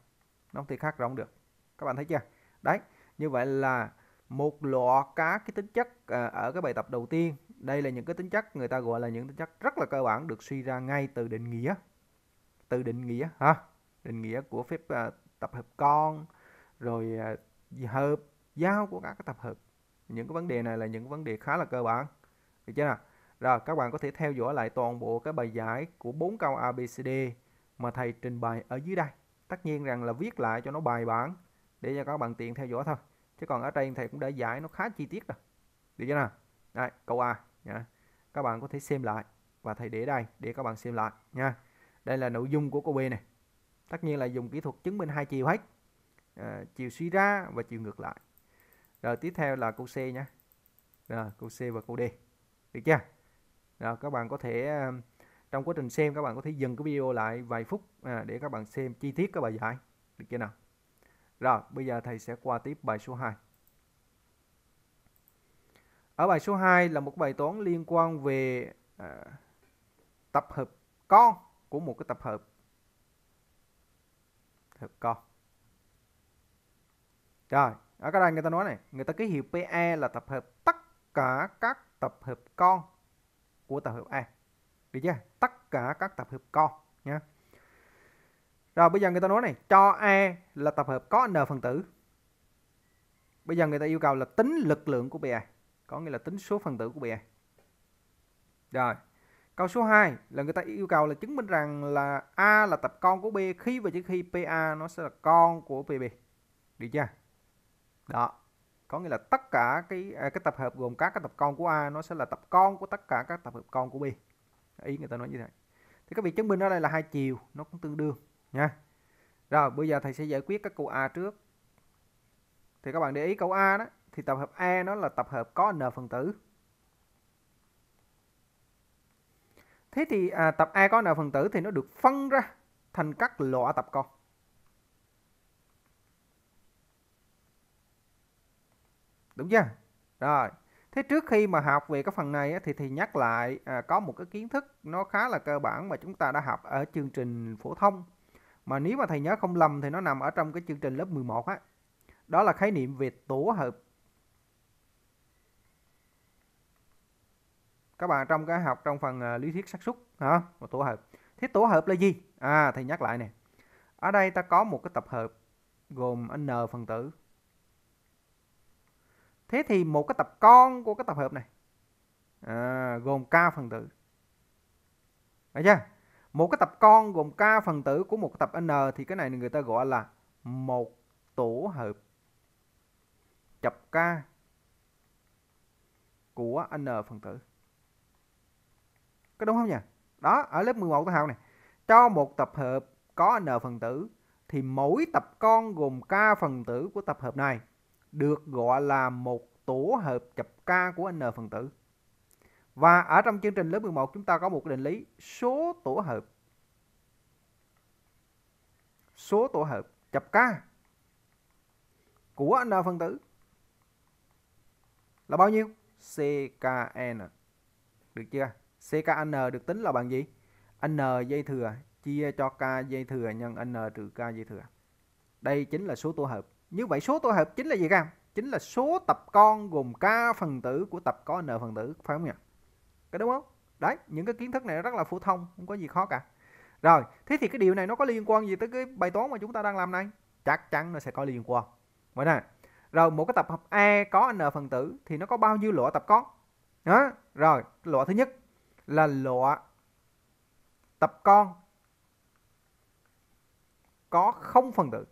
nó không thể khác rỗng được các bạn thấy chưa đấy như vậy là một loạt các cái tính chất à, ở cái bài tập đầu tiên đây là những cái tính chất người ta gọi là những tính chất rất là cơ bản được suy ra ngay từ định nghĩa từ định nghĩa ha định nghĩa của phép à, tập hợp con rồi à, hợp giao của các cái tập hợp những cái vấn đề này là những vấn đề khá là cơ bản được chưa nào rồi các bạn có thể theo dõi lại toàn bộ cái bài giải của bốn câu ABCD mà thầy trình bày ở dưới đây tất nhiên rằng là viết lại cho nó bài bản để cho các bạn tiện theo dõi thôi chứ còn ở trên thầy cũng đã giải nó khá chi tiết rồi được chưa nào đây câu A nha. Các bạn có thể xem lại và thầy để đây để các bạn xem lại nha. Đây là nội dung của câu B này. Tất nhiên là dùng kỹ thuật chứng minh hai chiều hết. À, chiều suy ra và chiều ngược lại. Rồi tiếp theo là câu C nha. câu C và câu D. Được chưa? Rồi, các bạn có thể ờ, trong quá trình xem các bạn có thể dừng cái video lại vài phút à, để các bạn xem chi tiết các bài giải. Được chưa nào? Rồi, bây giờ thầy sẽ qua tiếp bài số 2. Ở bài số 2 là một bài toán liên quan về à, tập hợp con của một cái tập hợp tập con. Rồi, ở cái đây người ta nói này, người ta ký hiệu PE là tập hợp tất cả các tập hợp con của tập hợp A. Được chưa? Tất cả các tập hợp con nhé. Rồi bây giờ người ta nói này, cho A là tập hợp có N phần tử. Bây giờ người ta yêu cầu là tính lực lượng của bìa, có nghĩa là tính số phần tử của bìa. Rồi, câu số 2 là người ta yêu cầu là chứng minh rằng là A là tập con của B khi và chỉ khi PA nó sẽ là con của PB. Được chưa? Đó. Có nghĩa là tất cả cái à, cái tập hợp gồm các cái tập con của A nó sẽ là tập con của tất cả các tập hợp con của B. Ý người ta nói như thế. Thì các việc chứng minh ở đây là hai chiều, nó cũng tương đương nha rồi bây giờ thầy sẽ giải quyết các câu a trước thì các bạn để ý câu a đó thì tập hợp a nó là tập hợp có n phần tử thế thì à, tập a có n phần tử thì nó được phân ra thành các loại tập con đúng chưa rồi thế trước khi mà học về cái phần này thì thì nhắc lại à, có một cái kiến thức nó khá là cơ bản mà chúng ta đã học ở chương trình phổ thông mà nếu mà thầy nhớ không lầm thì nó nằm ở trong cái chương trình lớp 11 á. Đó. là khái niệm về tổ hợp. Các bạn trong cái học trong phần à, lý thuyết xác suất hả? Một tổ hợp. Thế tổ hợp là gì? À thầy nhắc lại nè. Ở đây ta có một cái tập hợp gồm n phần tử. Thế thì một cái tập con của cái tập hợp này à, gồm k phần tử. Được chưa? một cái tập con gồm k phần tử của một tập n thì cái này người ta gọi là một tổ hợp chập k của n phần tử có đúng không nhỉ đó ở lớp 11 tôi học này cho một tập hợp có n phần tử thì mỗi tập con gồm k phần tử của tập hợp này được gọi là một tổ hợp chập k của n phần tử và ở trong chương trình lớp 11 chúng ta có một định lý số tổ hợp. Số tổ hợp chập K của N phân tử là bao nhiêu? CKN. Được chưa? CKN được tính là bằng gì? N dây thừa chia cho K dây thừa nhân N trừ K dây thừa. Đây chính là số tổ hợp. Như vậy số tổ hợp chính là gì các em? Chính là số tập con gồm K phần tử của tập có N phần tử, phải không nhỉ? có đúng không đấy những cái kiến thức này rất là phổ thông không có gì khó cả rồi thế thì cái điều này nó có liên quan gì tới cái bài toán mà chúng ta đang làm này chắc chắn nó sẽ có liên quan vậy nè rồi một cái tập hợp A có n phần tử thì nó có bao nhiêu loại tập con đó rồi loại thứ nhất là loại tập con có không phần tử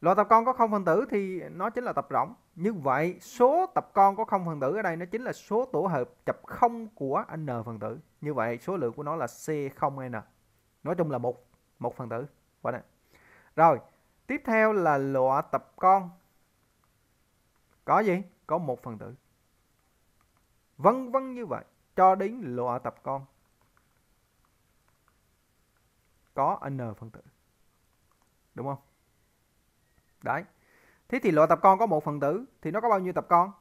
loại tập con có không phần tử thì nó chính là tập rỗng như vậy số tập con có không phần tử ở đây nó chính là số tổ hợp chập không của n phần tử. Như vậy số lượng của nó là C0n. Nói chung là một một phần tử. Vậy này. Rồi, tiếp theo là lọa tập con. Có gì? Có một phần tử. Vân vân như vậy cho đến lọa tập con. Có n phần tử. Đúng không? Đấy thế thì loại tập con có một phần tử thì nó có bao nhiêu tập con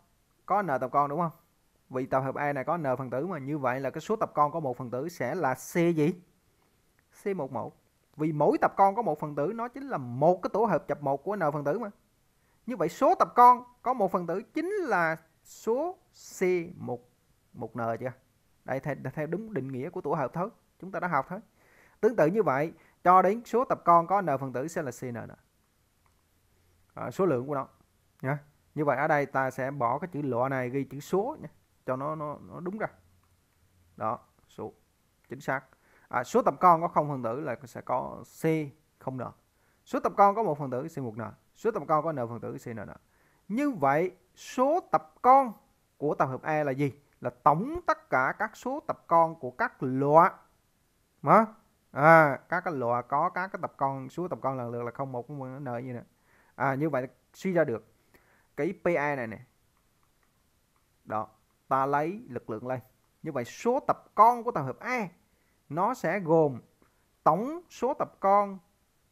có n tập con đúng không vì tập hợp A này có n phần tử mà như vậy là cái số tập con có một phần tử sẽ là C gì C11 vì mỗi tập con có một phần tử nó chính là một cái tổ hợp chập một của n phần tử mà như vậy số tập con có một phần tử chính là số C1 một n chưa đây theo, theo đúng định nghĩa của tổ hợp thôi chúng ta đã học thôi tương tự như vậy cho đến số tập con có n phần tử sẽ là CN uh, số lượng của nó nhá như vậy ở đây ta sẽ bỏ cái chữ lọ này ghi chữ số nhé cho nó nó, nó đúng ra đó số chính xác à, số tập con có không phần tử là sẽ có c không n số tập con có một phần tử c một n số tập con có n phần tử c cnn như vậy số tập con của tập hợp e là gì là tổng tất cả các số tập con của các loại mà à, các cái loại có các cái tập con số tập con lần lượt là không một n như này à, như vậy suy ra được cái PA này này đó ta lấy lực lượng lên như vậy số tập con của tập hợp A nó sẽ gồm tổng số tập con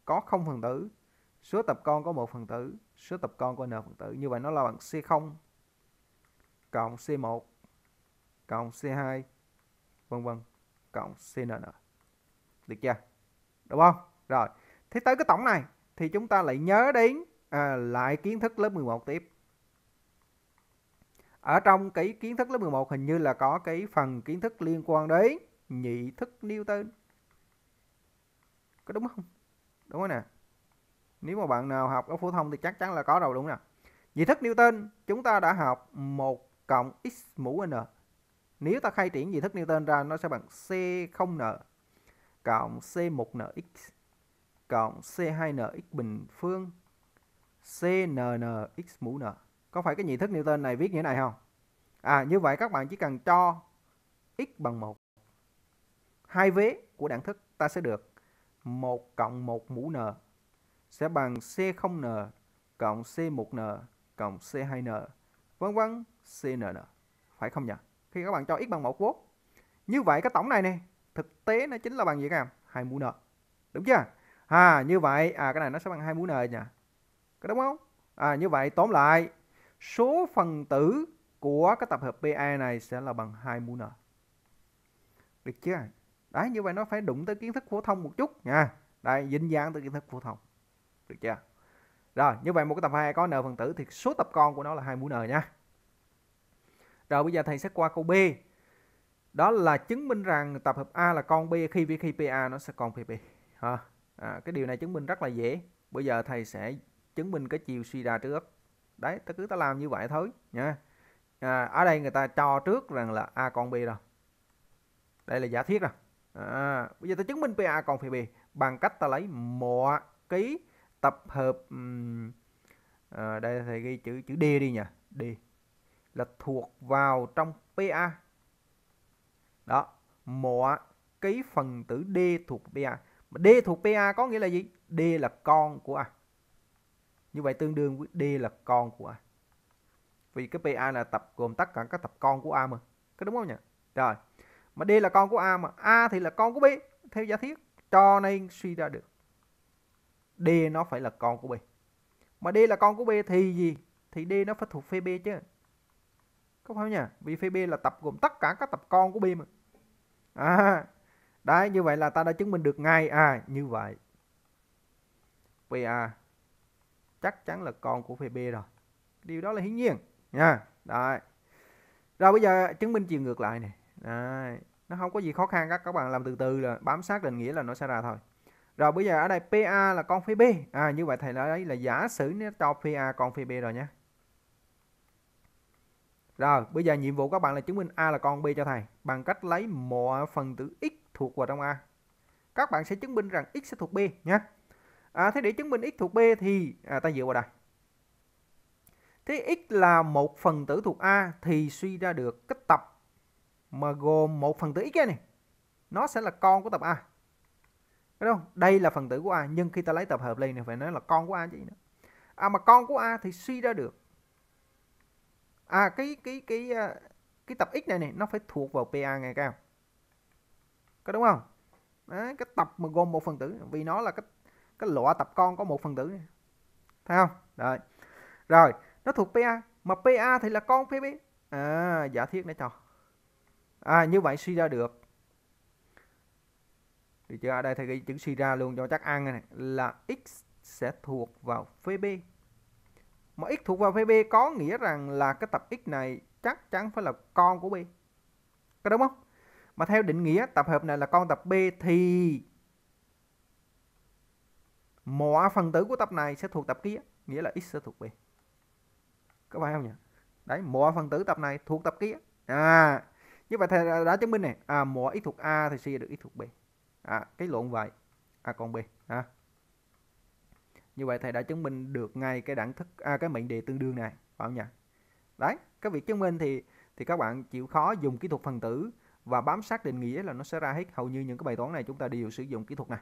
có không phần tử số tập con có một phần tử số tập con có n phần tử như vậy nó là bằng C0 cộng C1 cộng C2 vân vân cộng CNN được chưa đúng không rồi thế tới cái tổng này thì chúng ta lại nhớ đến à, lại kiến thức lớp 11 tiếp ở trong cái kiến thức lớp 11 hình như là có cái phần kiến thức liên quan đến nhị thức Newton có đúng không đúng rồi nè nếu mà bạn nào học ở phổ thông thì chắc chắn là có rồi đúng nè nhị thức Newton chúng ta đã học 1 cộng x mũ n nếu ta khai triển nhị thức Newton ra nó sẽ bằng c không n cộng C1nx cộng C2nx bình phương CNNX mũ n. Có phải cái nhị thức Newton này viết như thế này không? À như vậy các bạn chỉ cần cho x bằng 1. Hai vế của đẳng thức ta sẽ được 1 cộng 1 mũ n sẽ bằng C0n cộng C1n cộng C2n vân vân CNN. Phải không nhỉ? Khi các bạn cho x bằng 1 vuốt. Như vậy cái tổng này nè, thực tế nó chính là bằng gì các em? 2 mũ n. Đúng chưa? À như vậy à cái này nó sẽ bằng 2 mũ n nhỉ có đúng không à, như vậy tóm lại số phần tử của cái tập hợp PA này sẽ là bằng 2 mũ n được chưa đấy như vậy nó phải đụng tới kiến thức phổ thông một chút nha đây dính dáng tới kiến thức phổ thông được chưa rồi như vậy một cái tập 2 có n phần tử thì số tập con của nó là hai mũ n nha rồi bây giờ thầy sẽ qua câu B đó là chứng minh rằng tập hợp A là con B khi với khi PA nó sẽ còn pb ha à, cái điều này chứng minh rất là dễ bây giờ thầy sẽ chứng minh cái chiều suy ra trước đấy ta cứ ta làm như vậy thôi nha à, ở đây người ta cho trước rằng là a con b rồi đây là giả thiết rồi à, bây giờ ta chứng minh pa còn phải b bằng cách ta lấy mọi ký tập hợp um, à, đây thầy ghi chữ chữ d đi nhỉ d là thuộc vào trong pa đó mọi ký phần tử d thuộc pa mà d thuộc pa có nghĩa là gì d là con của a như vậy tương đương với D là con của A. Vì cái PA là tập gồm tất cả các tập con của A mà. Có đúng không nhỉ? Rồi. Mà D là con của A mà A thì là con của B theo giả thiết. Cho nên suy ra được. D nó phải là con của B. Mà D là con của B thì gì? Thì D nó phải thuộc phe B chứ. Có phải không nhỉ? Vì phe B là tập gồm tất cả các tập con của B mà. À, đấy, như vậy là ta đã chứng minh được ngay. À, như vậy. PA chắc chắn là con của phê B rồi điều đó là hiển nhiên nha đấy rồi bây giờ chứng minh chiều ngược lại này đấy. nó không có gì khó khăn các các bạn làm từ từ là bám sát định nghĩa là nó sẽ ra thôi rồi bây giờ ở đây PA là con phê B à như vậy thầy nói đấy là giả sử nó cho PA con phê B rồi nhé rồi bây giờ nhiệm vụ các bạn là chứng minh A là con B cho thầy bằng cách lấy mọi phần tử x thuộc vào trong A các bạn sẽ chứng minh rằng x sẽ thuộc B nhé à, thế để chứng minh x thuộc b thì à, ta dựa vào đây thế x là một phần tử thuộc a thì suy ra được cái tập mà gồm một phần tử x này nó sẽ là con của tập a Đấy không? Đây là phần tử của A nhưng khi ta lấy tập hợp lên thì phải nói là con của A chứ gì nữa. À mà con của A thì suy ra được. À cái cái cái à, cái tập x này này nó phải thuộc vào PA ngày cao. Có đúng không? Đấy, cái tập mà gồm một phần tử vì nó là cái cái lọ tập con có một phần tử này. thấy không đấy rồi nó thuộc pa mà pa thì là con pb à, giả thiết này cho à, như vậy suy ra được thì chưa ở à, đây thì chữ suy ra luôn cho chắc ăn này là x sẽ thuộc vào pb mà x thuộc vào pb có nghĩa rằng là cái tập x này chắc chắn phải là con của b có đúng không mà theo định nghĩa tập hợp này là con tập b thì mọi phần tử của tập này sẽ thuộc tập kia nghĩa là x sẽ thuộc b các bạn không nhỉ đấy mọi phần tử tập này thuộc tập kia à như vậy thầy đã chứng minh này à mọi x thuộc a thì sẽ được x thuộc b à cái luận vậy a còn b à. như vậy thầy đã chứng minh được ngay cái đẳng thức à, cái mệnh đề tương đương này phải không nhỉ đấy cái việc chứng minh thì thì các bạn chịu khó dùng kỹ thuật phần tử và bám sát định nghĩa là nó sẽ ra hết hầu như những cái bài toán này chúng ta đều sử dụng kỹ thuật này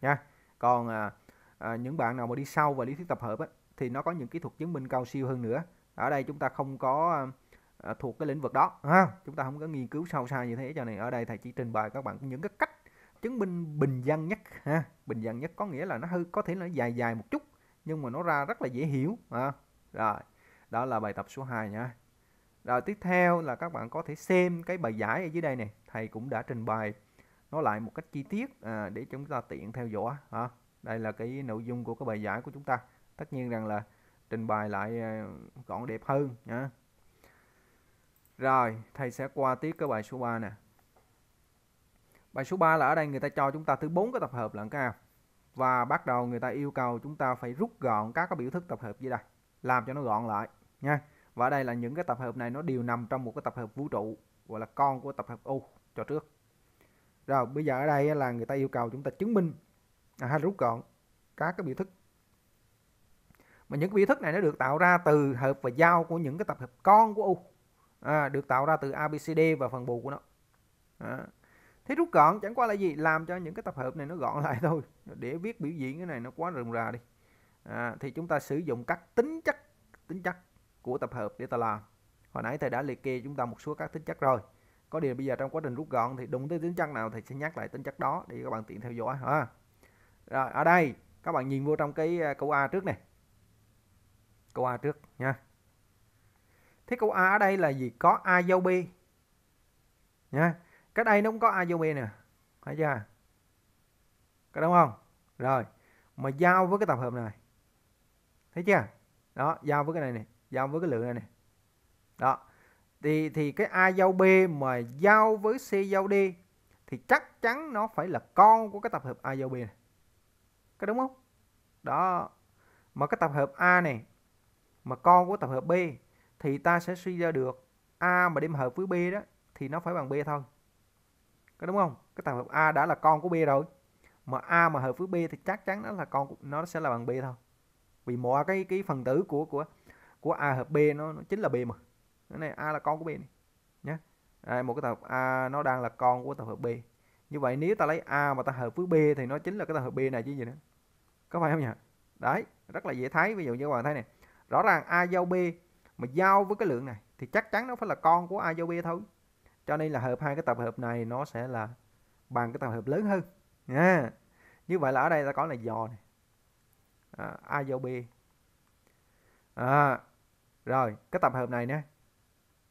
nha còn à, à, những bạn nào mà đi sau và lý thuyết tập hợp á, thì nó có những kỹ thuật chứng minh cao siêu hơn nữa ở đây chúng ta không có à, thuộc cái lĩnh vực đó ha chúng ta không có nghiên cứu sâu xa như thế cho nên ở đây thầy chỉ trình bày các bạn những cái cách chứng minh bình dân nhất ha bình dân nhất có nghĩa là nó hơi có thể nó dài dài một chút nhưng mà nó ra rất là dễ hiểu ha. rồi đó là bài tập số 2 nha rồi tiếp theo là các bạn có thể xem cái bài giải ở dưới đây này thầy cũng đã trình bày nó lại một cách chi tiết à, để chúng ta tiện theo dõi ha đây là cái nội dung của cái bài giải của chúng ta tất nhiên rằng là trình bày lại ờ, gọn đẹp hơn nhá rồi thầy sẽ qua tiếp cái bài số 3 nè bài số 3 là ở đây người ta cho chúng ta thứ bốn cái tập hợp lẫn cao à. và bắt đầu người ta yêu cầu chúng ta phải rút gọn các cái biểu thức tập hợp dưới đây làm cho nó gọn lại nha và ở đây là những cái tập hợp này nó đều nằm trong một cái tập hợp vũ trụ gọi là con của tập hợp u cho trước rồi bây giờ ở đây là người ta yêu cầu chúng ta chứng minh à, hay rút gọn các cái biểu thức mà những cái biểu thức này nó được tạo ra từ hợp và giao của những cái tập hợp con của u à, được tạo ra từ abcd và phần bù của nó à. thế rút gọn chẳng qua là gì làm cho những cái tập hợp này nó gọn lại thôi để viết biểu diễn cái này nó quá rườm rà đi à, thì chúng ta sử dụng các tính chất tính chất của tập hợp để ta làm hồi nãy thầy đã liệt kê chúng ta một số các tính chất rồi có điều bây giờ trong quá trình rút gọn thì đúng tới tính chất nào thì sẽ nhắc lại tính chất đó để các bạn tiện theo dõi ha rồi ở đây các bạn nhìn vô trong cái à, câu A trước này câu A trước nha thế câu A ở đây là gì có A dấu B nha cái đây nó cũng có A dấu B nè thấy chưa có đúng không rồi mà giao với cái tập hợp này thấy chưa đó giao với cái này nè giao với cái lượng này nè đó thì thì cái A giao B mà giao với C giao D thì chắc chắn nó phải là con của cái tập hợp A giao B này có đúng không đó mà cái tập hợp a này mà con của tập hợp b thì ta sẽ suy ra được a mà đem hợp với b đó thì nó phải bằng b thôi có đúng không cái tập hợp a đã là con của b rồi mà a mà hợp với b thì chắc chắn nó là con nó sẽ là bằng b thôi vì mọi cái cái phần tử của của của a hợp b nó, nó chính là b mà cái này a là con của b này nhé một cái tập hợp a nó đang là con của tập hợp b như vậy nếu ta lấy a mà ta hợp với b thì nó chính là cái tập hợp b này chứ gì nữa có phải không nhỉ đấy rất là dễ thấy ví dụ như các bạn thấy này rõ ràng a giao b mà giao với cái lượng này thì chắc chắn nó phải là con của a giao b thôi cho nên là hợp hai cái tập hợp này nó sẽ là bằng cái tập hợp lớn hơn nha à, như vậy là ở đây ta có là dò này à, a giao b à, rồi cái tập hợp này nè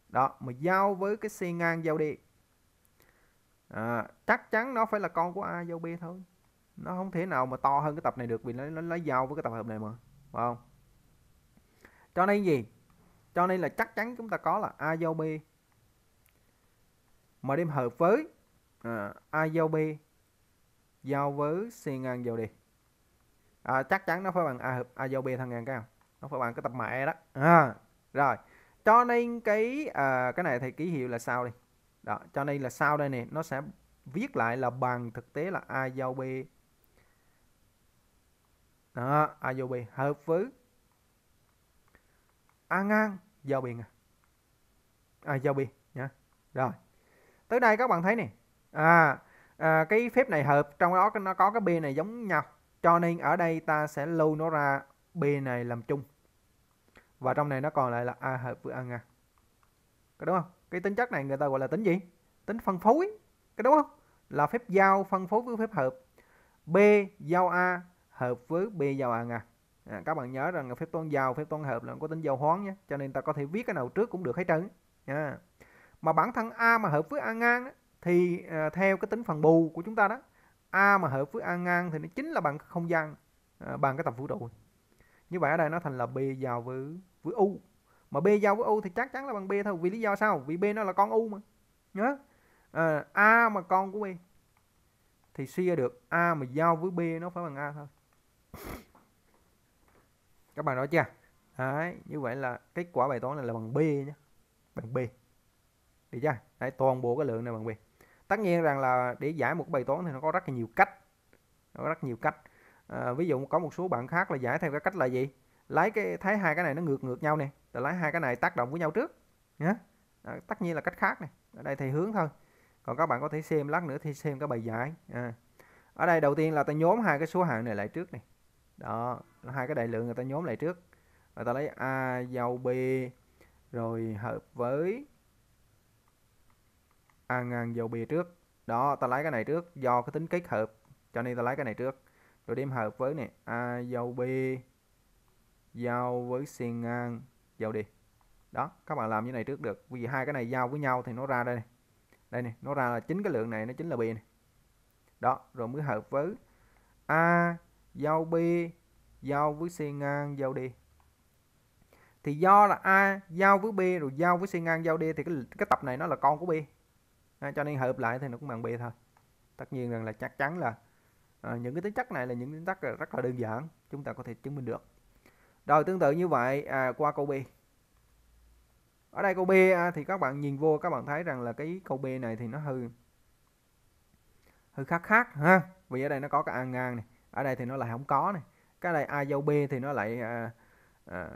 đó mà giao với cái c ngang giao đi à, chắc chắn nó phải là con của a dâu b thôi nó không thể nào mà to hơn cái tập này được vì nó nó, nó giao với cái tập hợp này mà phải không cho nên gì cho nên là chắc chắn chúng ta có là a giao b mà đem hợp với à, a giao b giao với c ngang giao d à, chắc chắn nó phải bằng a hợp a giao b thằng ngang cao nó phải bằng cái tập mẹ e đó à, rồi cho nên cái à, cái này thì ký hiệu là sao đi đó cho nên là sau đây nè nó sẽ viết lại là bằng thực tế là a giao b đó a giao b hợp với a ngang giao b à a giao b nhá rồi tới đây các bạn thấy nè à, à cái phép này hợp trong đó nó có cái b này giống nhau cho nên ở đây ta sẽ lưu nó ra b này làm chung và trong này nó còn lại là a hợp với a ngang có đúng không cái tính chất này người ta gọi là tính gì tính phân phối cái đúng không là phép giao phân phối với phép hợp b giao a hợp với b giao a nha à, các bạn nhớ rằng phép toán giao phép toán hợp là có tính giao hoán nhé cho nên ta có thể viết cái nào trước cũng được hết trơn nha à, mà bản thân a mà hợp với a ngang thì à, theo cái tính phần bù của chúng ta đó a mà hợp với a ngang thì nó chính là bằng không gian à, bằng cái tập vũ trụ như vậy ở đây nó thành là b giao với với u mà b giao với u thì chắc chắn là bằng b thôi vì lý do sao vì b nó là con u mà nhớ à, a mà con của b thì xia được a mà giao với b nó phải bằng a thôi các bạn nói chưa đấy như vậy là kết quả bài toán này là bằng b nhé bằng b được chưa đấy toàn bộ cái lượng này bằng b tất nhiên rằng là để giải một bài toán thì nó có rất là nhiều cách nó có rất nhiều cách à, ví dụ có một số bạn khác là giải theo cái cách là gì lấy cái thấy hai cái này nó ngược ngược nhau nè ta lấy hai cái này tác động với nhau trước nhé à, tất nhiên là cách khác này ở đây thì hướng thôi còn các bạn có thể xem lát nữa thì xem cái bài giải à. ở đây đầu tiên là ta nhóm hai cái số hạng này lại trước này đó hai cái đại lượng người ta nhóm lại trước người ta lấy a dầu b rồi hợp với a ngàn dầu b trước đó ta lấy cái này trước do cái tính kết hợp cho nên ta lấy cái này trước rồi đem hợp với này a dầu b giao với sin ngang vô đi đó các bạn làm như này trước được vì hai cái này giao với nhau thì nó ra đây này. đây này nó ra là chính cái lượng này nó chính là bi này đó rồi mới hợp với a giao b giao với c ngang giao d. thì do là a giao với b rồi giao với c ngang giao d thì cái cái tập này nó là con của b à, cho nên hợp lại thì nó cũng bằng b thôi tất nhiên rằng là chắc chắn là à, những cái tính chất này là những tính chất rất là đơn giản chúng ta có thể chứng minh được rồi tương tự như vậy à, qua câu B ở đây câu B à, thì các bạn nhìn vô các bạn thấy rằng là cái câu B này thì nó hư hơi khác khác ha vì ở đây nó có cái a ngang này ở đây thì nó lại không có này cái này a dấu b thì nó lại à, à,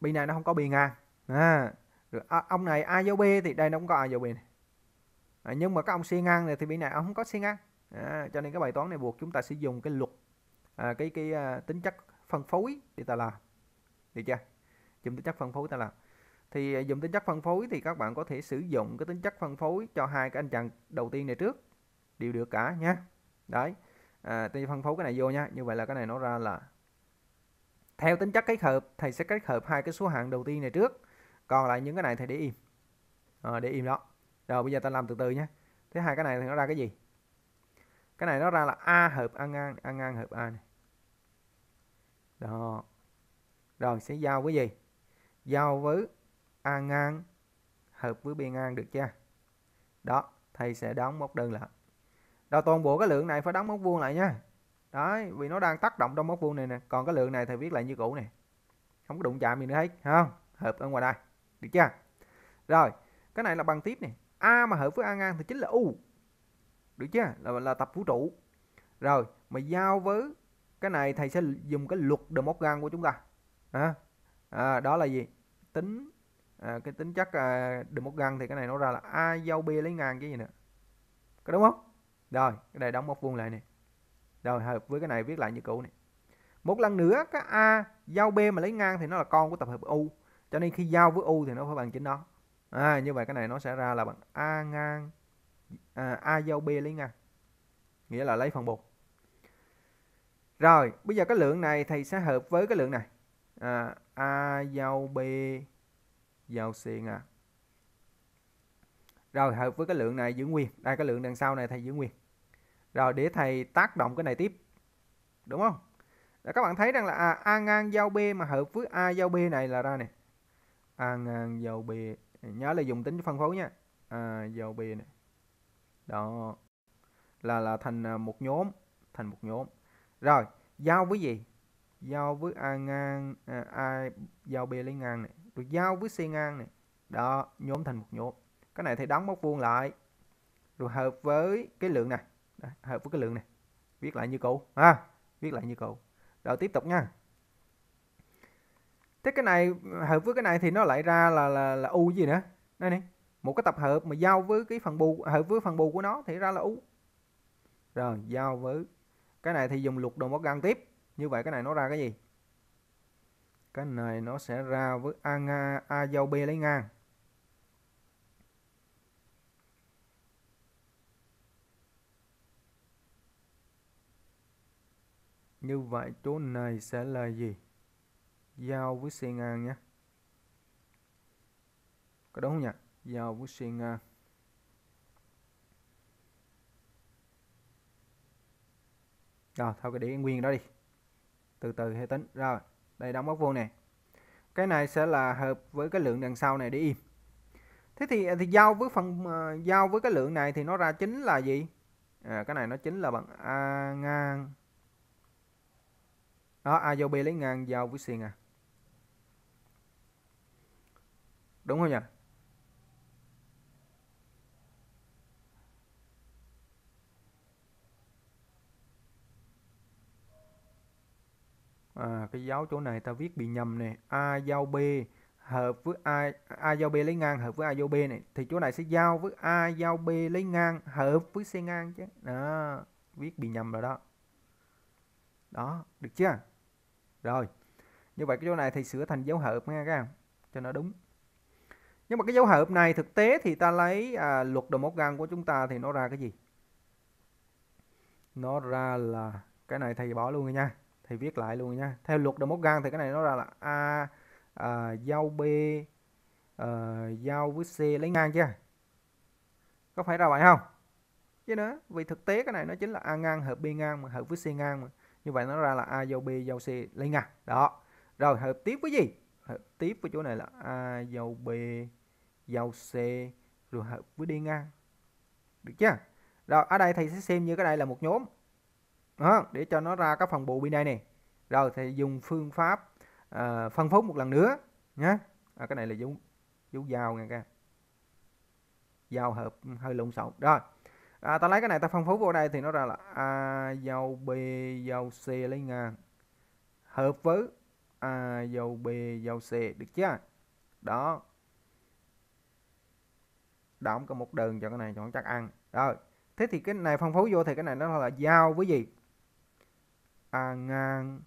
b này nó không có b ngang à, rồi à, ông này a dấu b thì đây nó cũng có a dấu b này à, nhưng mà các ông c ngang này thì bên này ông không có c ngang à, cho nên cái bài toán này buộc chúng ta sử dụng cái luật à, cái cái à, tính chất phân phối thì ta làm được chưa dùng tính chất phân phối ta làm thì à, dùng tính chất phân phối thì các bạn có thể sử dụng cái tính chất phân phối cho hai cái anh chàng đầu tiên này trước đều được cả nha đấy à, tôi phân phối cái này vô nha như vậy là cái này nó ra là theo tính chất kết hợp thầy sẽ kết hợp hai cái số hạng đầu tiên này trước còn lại những cái này thầy để im à, để im đó rồi bây giờ ta làm từ từ nhé thế hai cái này thì nó ra cái gì cái này nó ra là a hợp a ngang a ngang hợp a này đó rồi sẽ giao với gì giao với a ngang hợp với b ngang được chưa đó thầy sẽ đóng móc đơn lại đó toàn bộ cái lượng này phải đóng móc vuông lại nha đấy vì nó đang tác động trong móc vuông này nè còn cái lượng này thầy viết lại như cũ này không có đụng chạm gì nữa hết không hợp ở ngoài đây được chưa rồi cái này là bằng tiếp này a mà hợp với a ngang thì chính là u được chưa là là tập vũ trụ rồi mà giao với cái này thầy sẽ dùng cái luật móc Morgan của chúng ta à, à, đó là gì tính à, cái tính chất à, móc Morgan thì cái này nó ra là a giao b lấy ngang cái gì nữa có đúng không rồi cái này đóng một vuông lại nè rồi hợp với cái này viết lại như cũ này một lần nữa cái a giao b mà lấy ngang thì nó là con của tập hợp u cho nên khi giao với u thì nó phải bằng chính nó à, như vậy cái này nó sẽ ra là bằng a ngang à, a giao b lấy ngang nghĩa là lấy phần bột rồi, bây giờ cái lượng này thầy sẽ hợp với cái lượng này. À, A giao B giao C à. Rồi, hợp với cái lượng này giữ nguyên. Đây, cái lượng đằng sau này thầy giữ nguyên. Rồi, để thầy tác động cái này tiếp. Đúng không? Rồi, các bạn thấy rằng là à, A ngang giao B mà hợp với A giao B này là ra nè. A ngang giao B. Nhớ là dùng tính phân phối nha. A giao B này. Đó. Là là thành à, một nhóm. Thành một nhóm rồi giao với gì giao với a ngang à, a giao b lấy ngang này rồi giao với c ngang này đó nhóm thành một nhóm cái này thì đóng móc vuông lại rồi hợp với cái lượng này Đấy, hợp với cái lượng này viết lại như cũ ha à, viết lại như cũ rồi tiếp tục nha thế cái này hợp với cái này thì nó lại ra là là là u gì nữa đây này một cái tập hợp mà giao với cái phần bù hợp với phần bù của nó thì ra là u rồi giao với cái này thì dùng luật đồ Morgan tiếp như vậy cái này nó ra cái gì cái này nó sẽ ra với a nga a giao b lấy ngang như vậy chỗ này sẽ là gì giao với c ngang nhé có đúng không nhỉ giao với c ngang rồi thôi cái để nguyên đó đi từ từ hệ tính rồi đây đóng móc vuông này cái này sẽ là hợp với cái lượng đằng sau này để im thế thì à, thì giao với phần à, giao với cái lượng này thì nó ra chính là gì à, cái này nó chính là bằng a ngang đó a giao b lấy ngang giao với xiên à đúng không nhỉ à, cái dấu chỗ này ta viết bị nhầm này a giao b hợp với a a giao b lấy ngang hợp với a giao b này thì chỗ này sẽ giao với a giao b lấy ngang hợp với c ngang chứ đó viết bị nhầm rồi đó đó được chưa rồi như vậy cái chỗ này thì sửa thành dấu hợp nha các em cho nó đúng nhưng mà cái dấu hợp này thực tế thì ta lấy à, luật đồ mốt gan của chúng ta thì nó ra cái gì nó ra là cái này thầy bỏ luôn rồi nha thì viết lại luôn nha theo luật de Morgan thì cái này nó ra là a à, giao b à, ờ, giao với c lấy ngang chưa có phải ra vậy không chứ nữa vì thực tế cái này nó chính là a ngang hợp b ngang mà hợp với c ngang mà như vậy nó ra là a giao b giao c lấy ngang đó rồi hợp tiếp với gì hợp tiếp với chỗ này là a giao b giao c rồi hợp với d ngang được chưa rồi ở đây thầy sẽ xem như cái này là một nhóm đó để cho nó ra các phần bộ bên đây này rồi thì dùng phương pháp à, phân phối một lần nữa nhé à, cái này là dấu dấu dao nha các dao hợp ừ, hơi lộn xộn rồi à, ta lấy cái này ta phân phối vô đây thì nó ra là a dao b dao c lấy ngang hợp với a dao b dao c được chưa đó đóng có một đường cho cái này cho nó chắc ăn rồi thế thì cái này phân phối vô thì cái này nó là giao với gì A à, ngang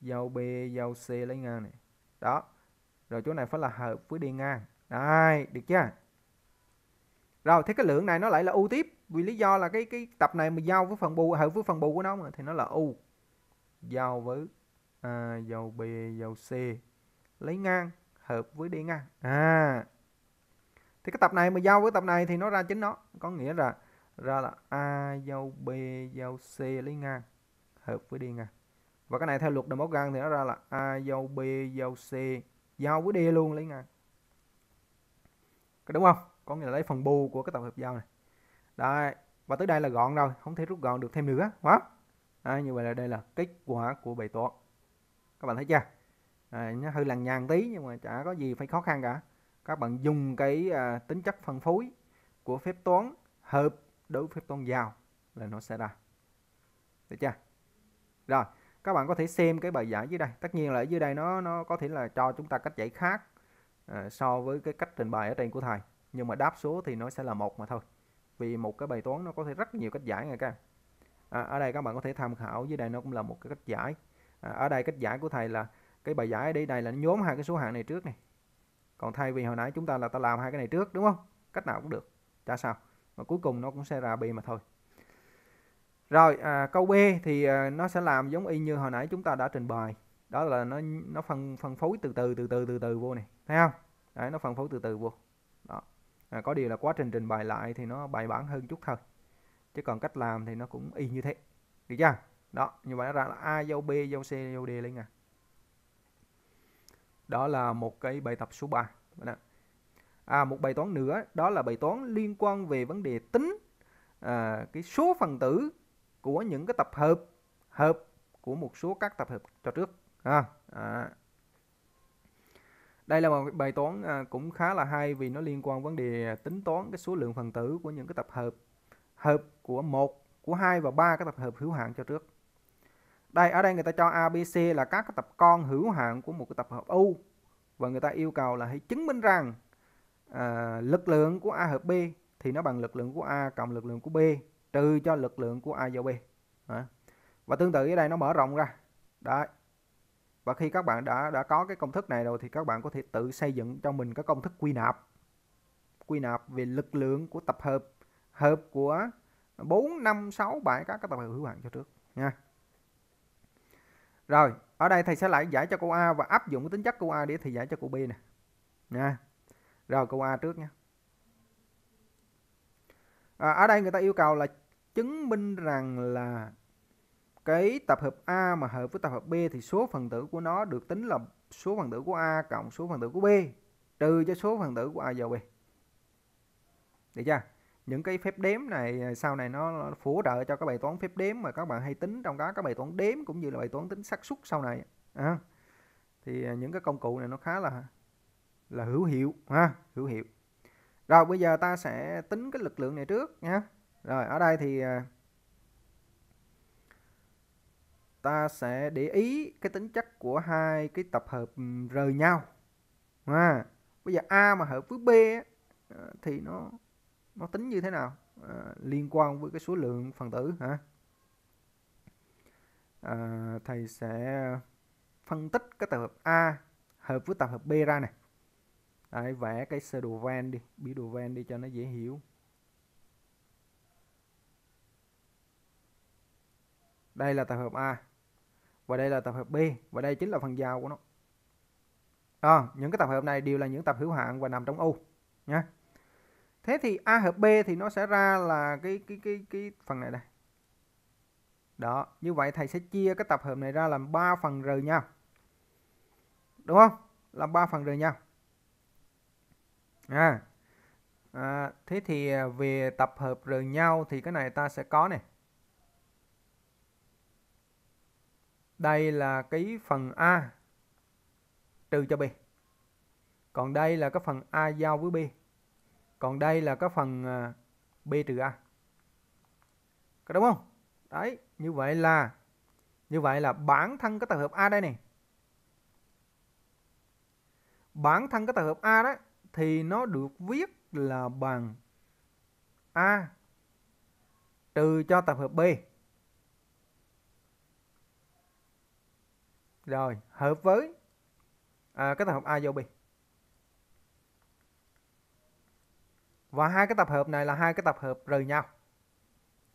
giao B giao C lấy ngang này đó rồi chỗ này phải là hợp với đi ngang đây được chưa rồi thế cái lượng này nó lại là u tiếp vì lý do là cái cái tập này mình giao với phần bù hợp với phần bù của nó mà thì nó là u giao với à, giao B giao C lấy ngang hợp với đi ngang à thì cái tập này mà giao với tập này thì nó ra chính nó có nghĩa là ra là a giao b giao c lấy ngang hợp với D ngang à. và cái này theo luật Demot găng thì nó ra là A giao B giao C giao với D luôn lấy ngang à. đúng không có nghĩa là lấy phần bù của cái tập hợp giao này đây và tới đây là gọn rồi không thể rút gọn được thêm nữa quá à, như vậy là đây là kết quả của bài toán các bạn thấy chưa à, nó hơi lằng nhằng tí nhưng mà chả có gì phải khó khăn cả các bạn dùng cái à, tính chất phân phối của phép toán hợp đối với phép toán giao là nó sẽ ra được chưa rồi các bạn có thể xem cái bài giảng dưới đây tất nhiên là ở dưới đây nó nó có thể là cho chúng ta cách giải khác à, so với cái cách trình bày ở trên của thầy nhưng mà đáp số thì nó sẽ là một mà thôi vì một cái bài toán nó có thể rất nhiều cách giải này các à, ở đây các bạn có thể tham khảo dưới đây nó cũng là một cái cách giải à, ở đây cách giải của thầy là cái bài giải đây này là nhóm hai cái số hạng này trước này còn thay vì hồi nãy chúng ta là ta làm hai cái này trước đúng không cách nào cũng được chả sao mà cuối cùng nó cũng sẽ ra b mà thôi rồi à, câu b thì à, nó sẽ làm giống y như hồi nãy chúng ta đã trình bày đó là nó nó phân phân phối từ từ từ từ từ từ vô này thấy không đấy nó phân phối từ từ vô đó à, có điều là quá trình trình bày lại thì nó bài bản hơn chút thôi chứ còn cách làm thì nó cũng y như thế được chưa đó như vậy nó ra là a dấu b dấu c dấu d lên nè đó là một cái bài tập số 3 à một bài toán nữa đó là bài toán liên quan về vấn đề tính à, cái số phần tử của những cái tập hợp hợp của một số các tập hợp cho trước à, à. đây là một bài toán à, cũng khá là hay vì nó liên quan vấn đề tính toán cái số lượng phần tử của những cái tập hợp hợp của một của hai và ba cái tập hợp hữu hạn cho trước đây ở đây người ta cho ABC là các cái tập con hữu hạn của một cái tập hợp U và người ta yêu cầu là hãy chứng minh rằng à, lực lượng của A hợp B thì nó bằng lực lượng của A cộng lực lượng của B trừ cho lực lượng của A và B à. và tương tự ở đây nó mở rộng ra đấy và khi các bạn đã đã có cái công thức này rồi thì các bạn có thể tự xây dựng cho mình cái công thức quy nạp quy nạp về lực lượng của tập hợp hợp của 4 5 6 7 các các tập hợp hữu hạn cho trước nha rồi ở đây thầy sẽ lại giải cho câu A và áp dụng tính chất câu A để thầy giải cho câu B nè nha rồi câu A trước nha à, ở đây người ta yêu cầu là chứng minh rằng là cái tập hợp A mà hợp với tập hợp B thì số phần tử của nó được tính là số phần tử của A cộng số phần tử của B trừ cho số phần tử của A vào B. Được chưa? Những cái phép đếm này à, sau này nó phổ trợ cho các bài toán phép đếm mà các bạn hay tính trong đó các bài toán đếm cũng như là bài toán tính xác suất sau này. À, thì à, những cái công cụ này nó khá là là hữu hiệu ha, hữu hiệu. Rồi bây giờ ta sẽ tính cái lực lượng này trước nha rồi ở đây thì à, ta sẽ để ý cái tính chất của hai cái tập hợp ừ, rời nhau à, bây giờ a mà hợp với b à, thì nó nó tính như thế nào à, liên quan với cái số lượng phần tử hả à, thầy sẽ phân tích cái tập hợp a hợp với tập hợp b ra này Đấy, vẽ cái sơ đồ Venn đi biểu đồ Venn đi cho nó dễ hiểu đây là tập hợp A và đây là tập hợp B và đây chính là phần giao của nó à, những cái tập hợp này đều là những tập hữu hạn và nằm trong U nhé thế thì A hợp B thì nó sẽ ra là cái cái cái cái phần này đây đó như vậy thầy sẽ chia cái tập hợp này ra làm 3 phần rời nhau đúng không làm 3 phần rời nhau à, à thế thì à, về tập hợp rời nhau thì cái này ta sẽ có này đây là cái phần A trừ cho B còn đây là cái phần A giao với B còn đây là cái phần à, B trừ A có đúng không đấy như vậy là như vậy là bản thân cái tập hợp A đây này bản thân cái tập hợp A đó thì nó được viết là bằng A trừ cho tập hợp B rồi hợp với à, cái tập hợp A vô B và hai cái tập hợp này là hai cái tập hợp rời nhau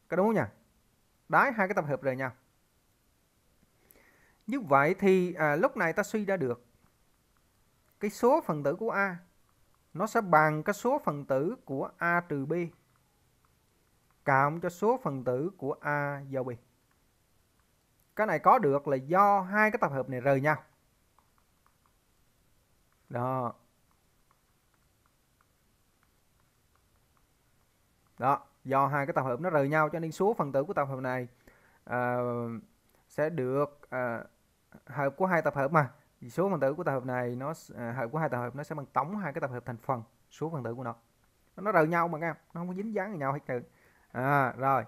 có đúng không nhỉ đấy hai cái tập hợp rời nhau như vậy thì à, lúc này ta suy ra được cái số phần tử của A nó sẽ bằng cái số phần tử của A trừ B cộng cho số phần tử của A giao B cái này có được là do hai cái tập hợp này rời nhau đó đó do hai cái tập hợp nó rời nhau cho nên số phần tử của tập hợp này uh, sẽ được uh, hợp của hai tập hợp mà thì số phần tử của tập hợp này nó ờ, hợp của hai tập hợp nó sẽ bằng tổng hai cái tập hợp thành phần số phần tử của nó nó rời nhau mà các nó không có dính dáng với nhau hết trơn à, rồi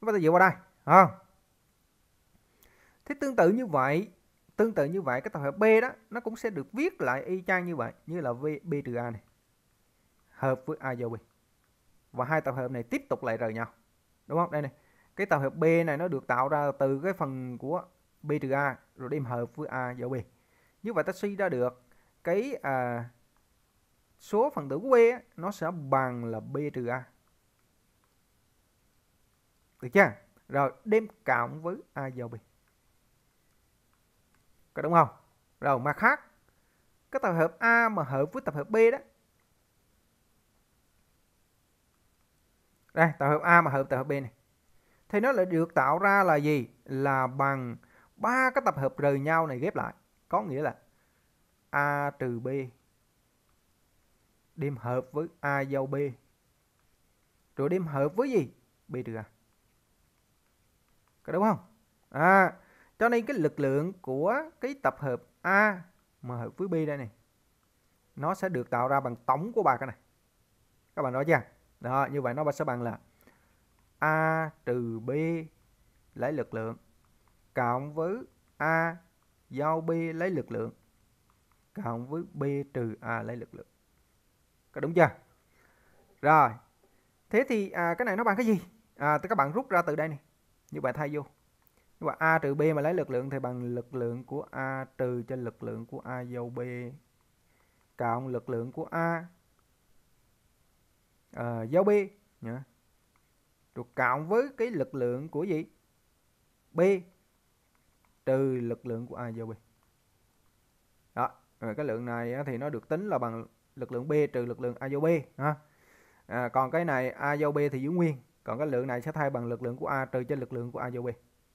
chúng ta dựa vào đây không à thế tương tự như vậy tương tự như vậy cái tập hợp B đó nó cũng sẽ được viết lại y chang như vậy như là v, B trừ A này hợp với A giao B và hai tập hợp này tiếp tục lại rời nhau đúng không đây này cái tập hợp B này nó được tạo ra từ cái phần của B trừ A rồi đem hợp với A giao B như vậy ta suy ra được cái à, số phần tử của B á, nó sẽ bằng là B trừ A được chưa rồi đem cộng với A giao B có đúng không rồi mặt khác cái tập hợp A mà hợp với tập hợp B đó đây tập hợp A mà hợp tập hợp B này thì nó lại được tạo ra là gì là bằng ba cái tập hợp rời nhau này ghép lại có nghĩa là A trừ B đem hợp với A giao B rồi đem hợp với gì B trừ A có đúng không à cho nên cái lực lượng của cái tập hợp A mà hợp với B đây này nó sẽ được tạo ra bằng tổng của ba cái này các bạn nói chưa đó như vậy nó sẽ bằng là A trừ B lấy lực lượng cộng với A giao B lấy lực lượng cộng với B trừ A lấy lực lượng có đúng chưa rồi thế thì à, cái này nó bằng cái gì à, thì các bạn rút ra từ đây này như vậy thay vô và a trừ b mà lấy lực lượng thì bằng lực lượng của a trừ cho lực lượng của a dấu b cộng lực lượng của a à, dấu b nhá được cộng với cái lực lượng của gì b trừ lực lượng của a dấu b đó rồi cái lượng này thì nó được tính là bằng lực lượng b trừ lực lượng a dấu b ha à, còn cái này a dấu b thì giữ nguyên còn cái lượng này sẽ thay bằng lực lượng của a trừ cho lực lượng của a dấu b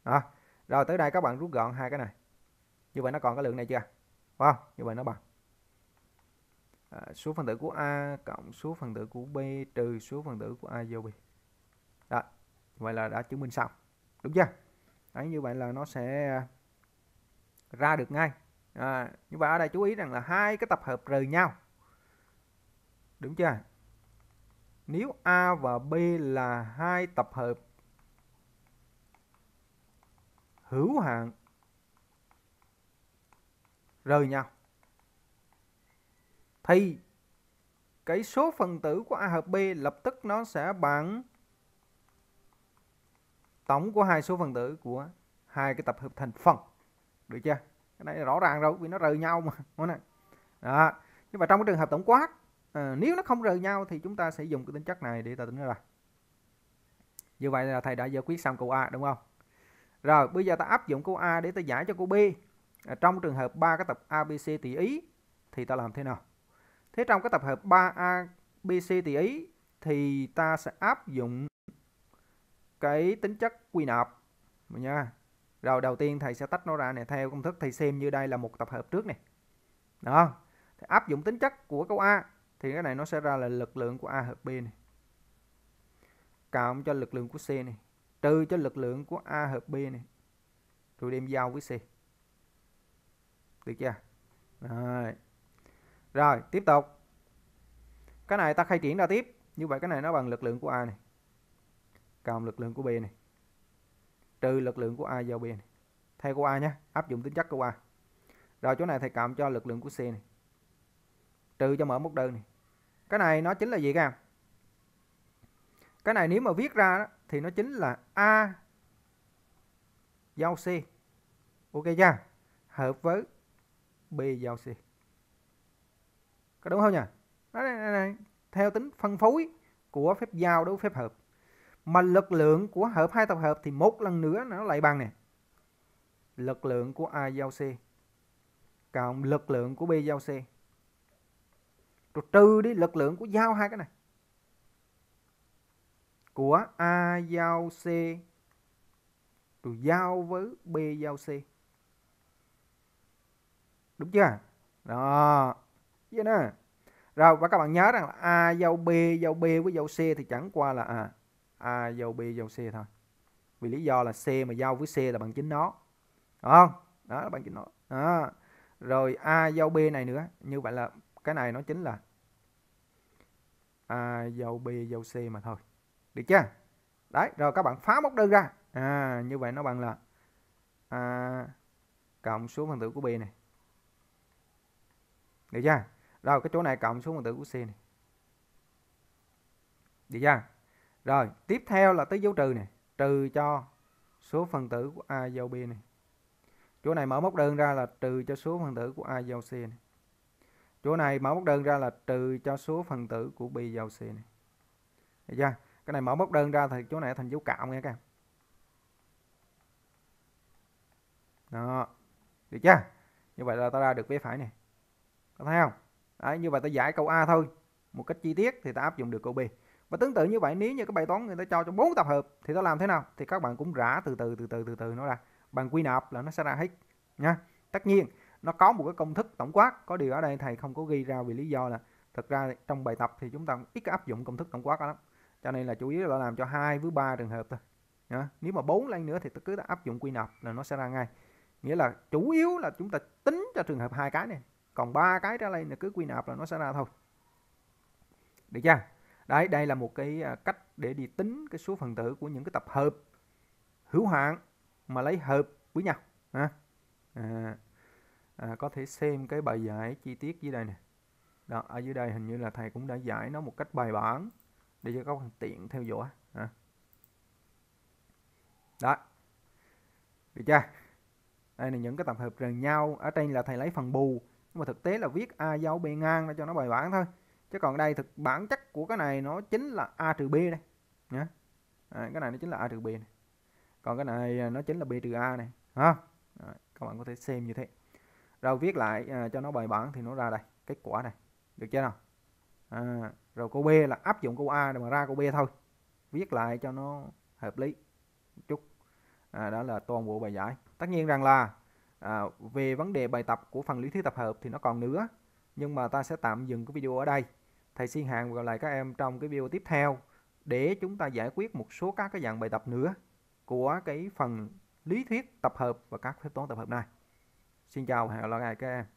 đó rồi tới đây các bạn rút gọn hai cái này như vậy nó còn cái lượng này chưa wow như vậy nó bằng à, số phần tử của a cộng số phần tử của b trừ số phần tử của a vô b đó vậy là đã chứng minh xong đúng chưa đấy như vậy là nó sẽ à, ra được ngay à, như vậy ở đây chú ý rằng là hai cái tập hợp rời nhau đúng chưa nếu a và b là hai tập hợp hữu hạn rời nhau thì cái số phần tử của A hợp B lập tức nó sẽ bằng tổng của hai số phần tử của hai cái tập hợp thành phần được chưa cái này rõ ràng rồi vì nó rời nhau mà đúng không đó nhưng mà trong cái trường hợp tổng quát à, nếu nó không rời nhau thì chúng ta sẽ dùng cái tính chất này để ta tính ra như vậy là thầy đã giải quyết xong câu A đúng không rồi bây giờ ta áp dụng câu A để ta giải cho câu B. À, trong trường hợp ba cái tập ABC tỷ ý thì ta làm thế nào? Thế trong cái tập hợp 3ABC tỷ ý thì ta sẽ áp dụng cái tính chất quy nạp nha. Rồi đầu tiên thầy sẽ tách nó ra này theo công thức thầy xem như đây là một tập hợp trước này. Đó. Thì áp dụng tính chất của câu A thì cái này nó sẽ ra là lực lượng của A hợp B này. Cộng cho lực lượng của C này trừ cho lực lượng của A hợp B này rồi đem giao với C được chưa rồi. rồi tiếp tục cái này ta khai triển ra tiếp như vậy cái này nó bằng lực lượng của A này cộng lực lượng của B này trừ lực lượng của A giao B này thay của A nhé áp dụng tính chất của A rồi chỗ này thầy cộng cho lực lượng của C này trừ cho mở mốc đơn này cái này nó chính là gì các em cái này nếu mà viết ra đó, thì nó chính là A giao C. Ok chưa? Hợp với B giao C. Có đúng không nhỉ? Đó, này, này, này. Theo tính phân phối của phép giao đối với phép hợp. Mà lực lượng của hợp hai tập hợp thì một lần nữa nó lại bằng nè. Lực lượng của A giao C cộng lực lượng của B giao C. Rồi trừ đi lực lượng của giao hai cái này của A giao C rồi giao với B giao C đúng chưa đó vậy nè rồi và các bạn nhớ rằng là A giao B giao B với giao C thì chẳng qua là à, A giao B giao C thôi vì lý do là C mà giao với C là bằng chính nó đúng không đó là bằng chính nó đó. rồi A giao B này nữa như vậy là cái này nó chính là A giao B giao C mà thôi được chưa đấy rồi các bạn phá móc đơn ra à, như vậy nó bằng là à, cộng số phần tử của b này được chưa rồi cái chỗ này cộng số phần tử của c này được chưa rồi tiếp theo là tới dấu trừ này trừ cho số phần tử của a dấu b này chỗ này mở móc đơn ra là trừ cho số phần tử của a dấu c này chỗ này mở móc đơn ra là trừ cho số phần tử của b dấu c này được chưa cái này mở móc đơn ra thì chỗ này thành dấu cạo nghe các em đó được chưa như vậy là ta ra được vế phải này có thấy không Đấy, như vậy ta giải câu a thôi một cách chi tiết thì ta áp dụng được câu b và tương tự như vậy nếu như cái bài toán người ta cho trong bốn tập hợp thì ta làm thế nào thì các bạn cũng rã từ từ từ từ từ từ nó ra bằng quy nạp là nó sẽ ra hết nha tất nhiên nó có một cái công thức tổng quát có điều ở đây thầy không có ghi ra vì lý do là thật ra trong bài tập thì chúng ta ít áp dụng công thức tổng quát lắm cho nên là chủ yếu là làm cho hai với ba trường hợp thôi Nhá. nếu mà bốn lên nữa thì cứ áp dụng quy nạp là nó sẽ ra ngay nghĩa là chủ yếu là chúng ta tính cho trường hợp hai cái này còn ba cái trở lên là cứ quy nạp là nó sẽ ra thôi được chưa đấy đây là một cái à, cách để đi tính cái số phần tử của những cái tập hợp hữu hạn mà lấy hợp với nhau à, à, có thể xem cái bài giải chi tiết dưới đây này đó ở dưới đây hình như là thầy cũng đã giải nó một cách bài bản để cho các bạn tiện theo dõi à. đó được chưa đây là những cái tập hợp gần nhau ở trên là thầy lấy phần bù nhưng mà thực tế là viết a dấu b ngang để cho nó bài bản thôi chứ còn đây thực bản chất của cái này nó chính là a trừ b đây nhá à, cái này nó chính là a trừ b này còn cái này à, nó chính là b trừ a này ha à, các bạn có thể xem như thế rồi viết lại à, cho nó bài bản thì nó ra đây kết quả này được chưa nào à, rồi câu B là áp dụng câu A để mà ra câu B thôi viết lại cho nó hợp lý một chút à, đó là toàn bộ bài giải tất nhiên rằng là à, về vấn đề bài tập của phần lý thuyết tập hợp thì nó còn nữa nhưng mà ta sẽ tạm dừng cái video ở đây thầy xin hẹn gặp lại các em trong cái video tiếp theo để chúng ta giải quyết một số các cái dạng bài tập nữa của cái phần lý thuyết tập hợp và các phép toán tập hợp này xin chào và hẹn gặp lại các em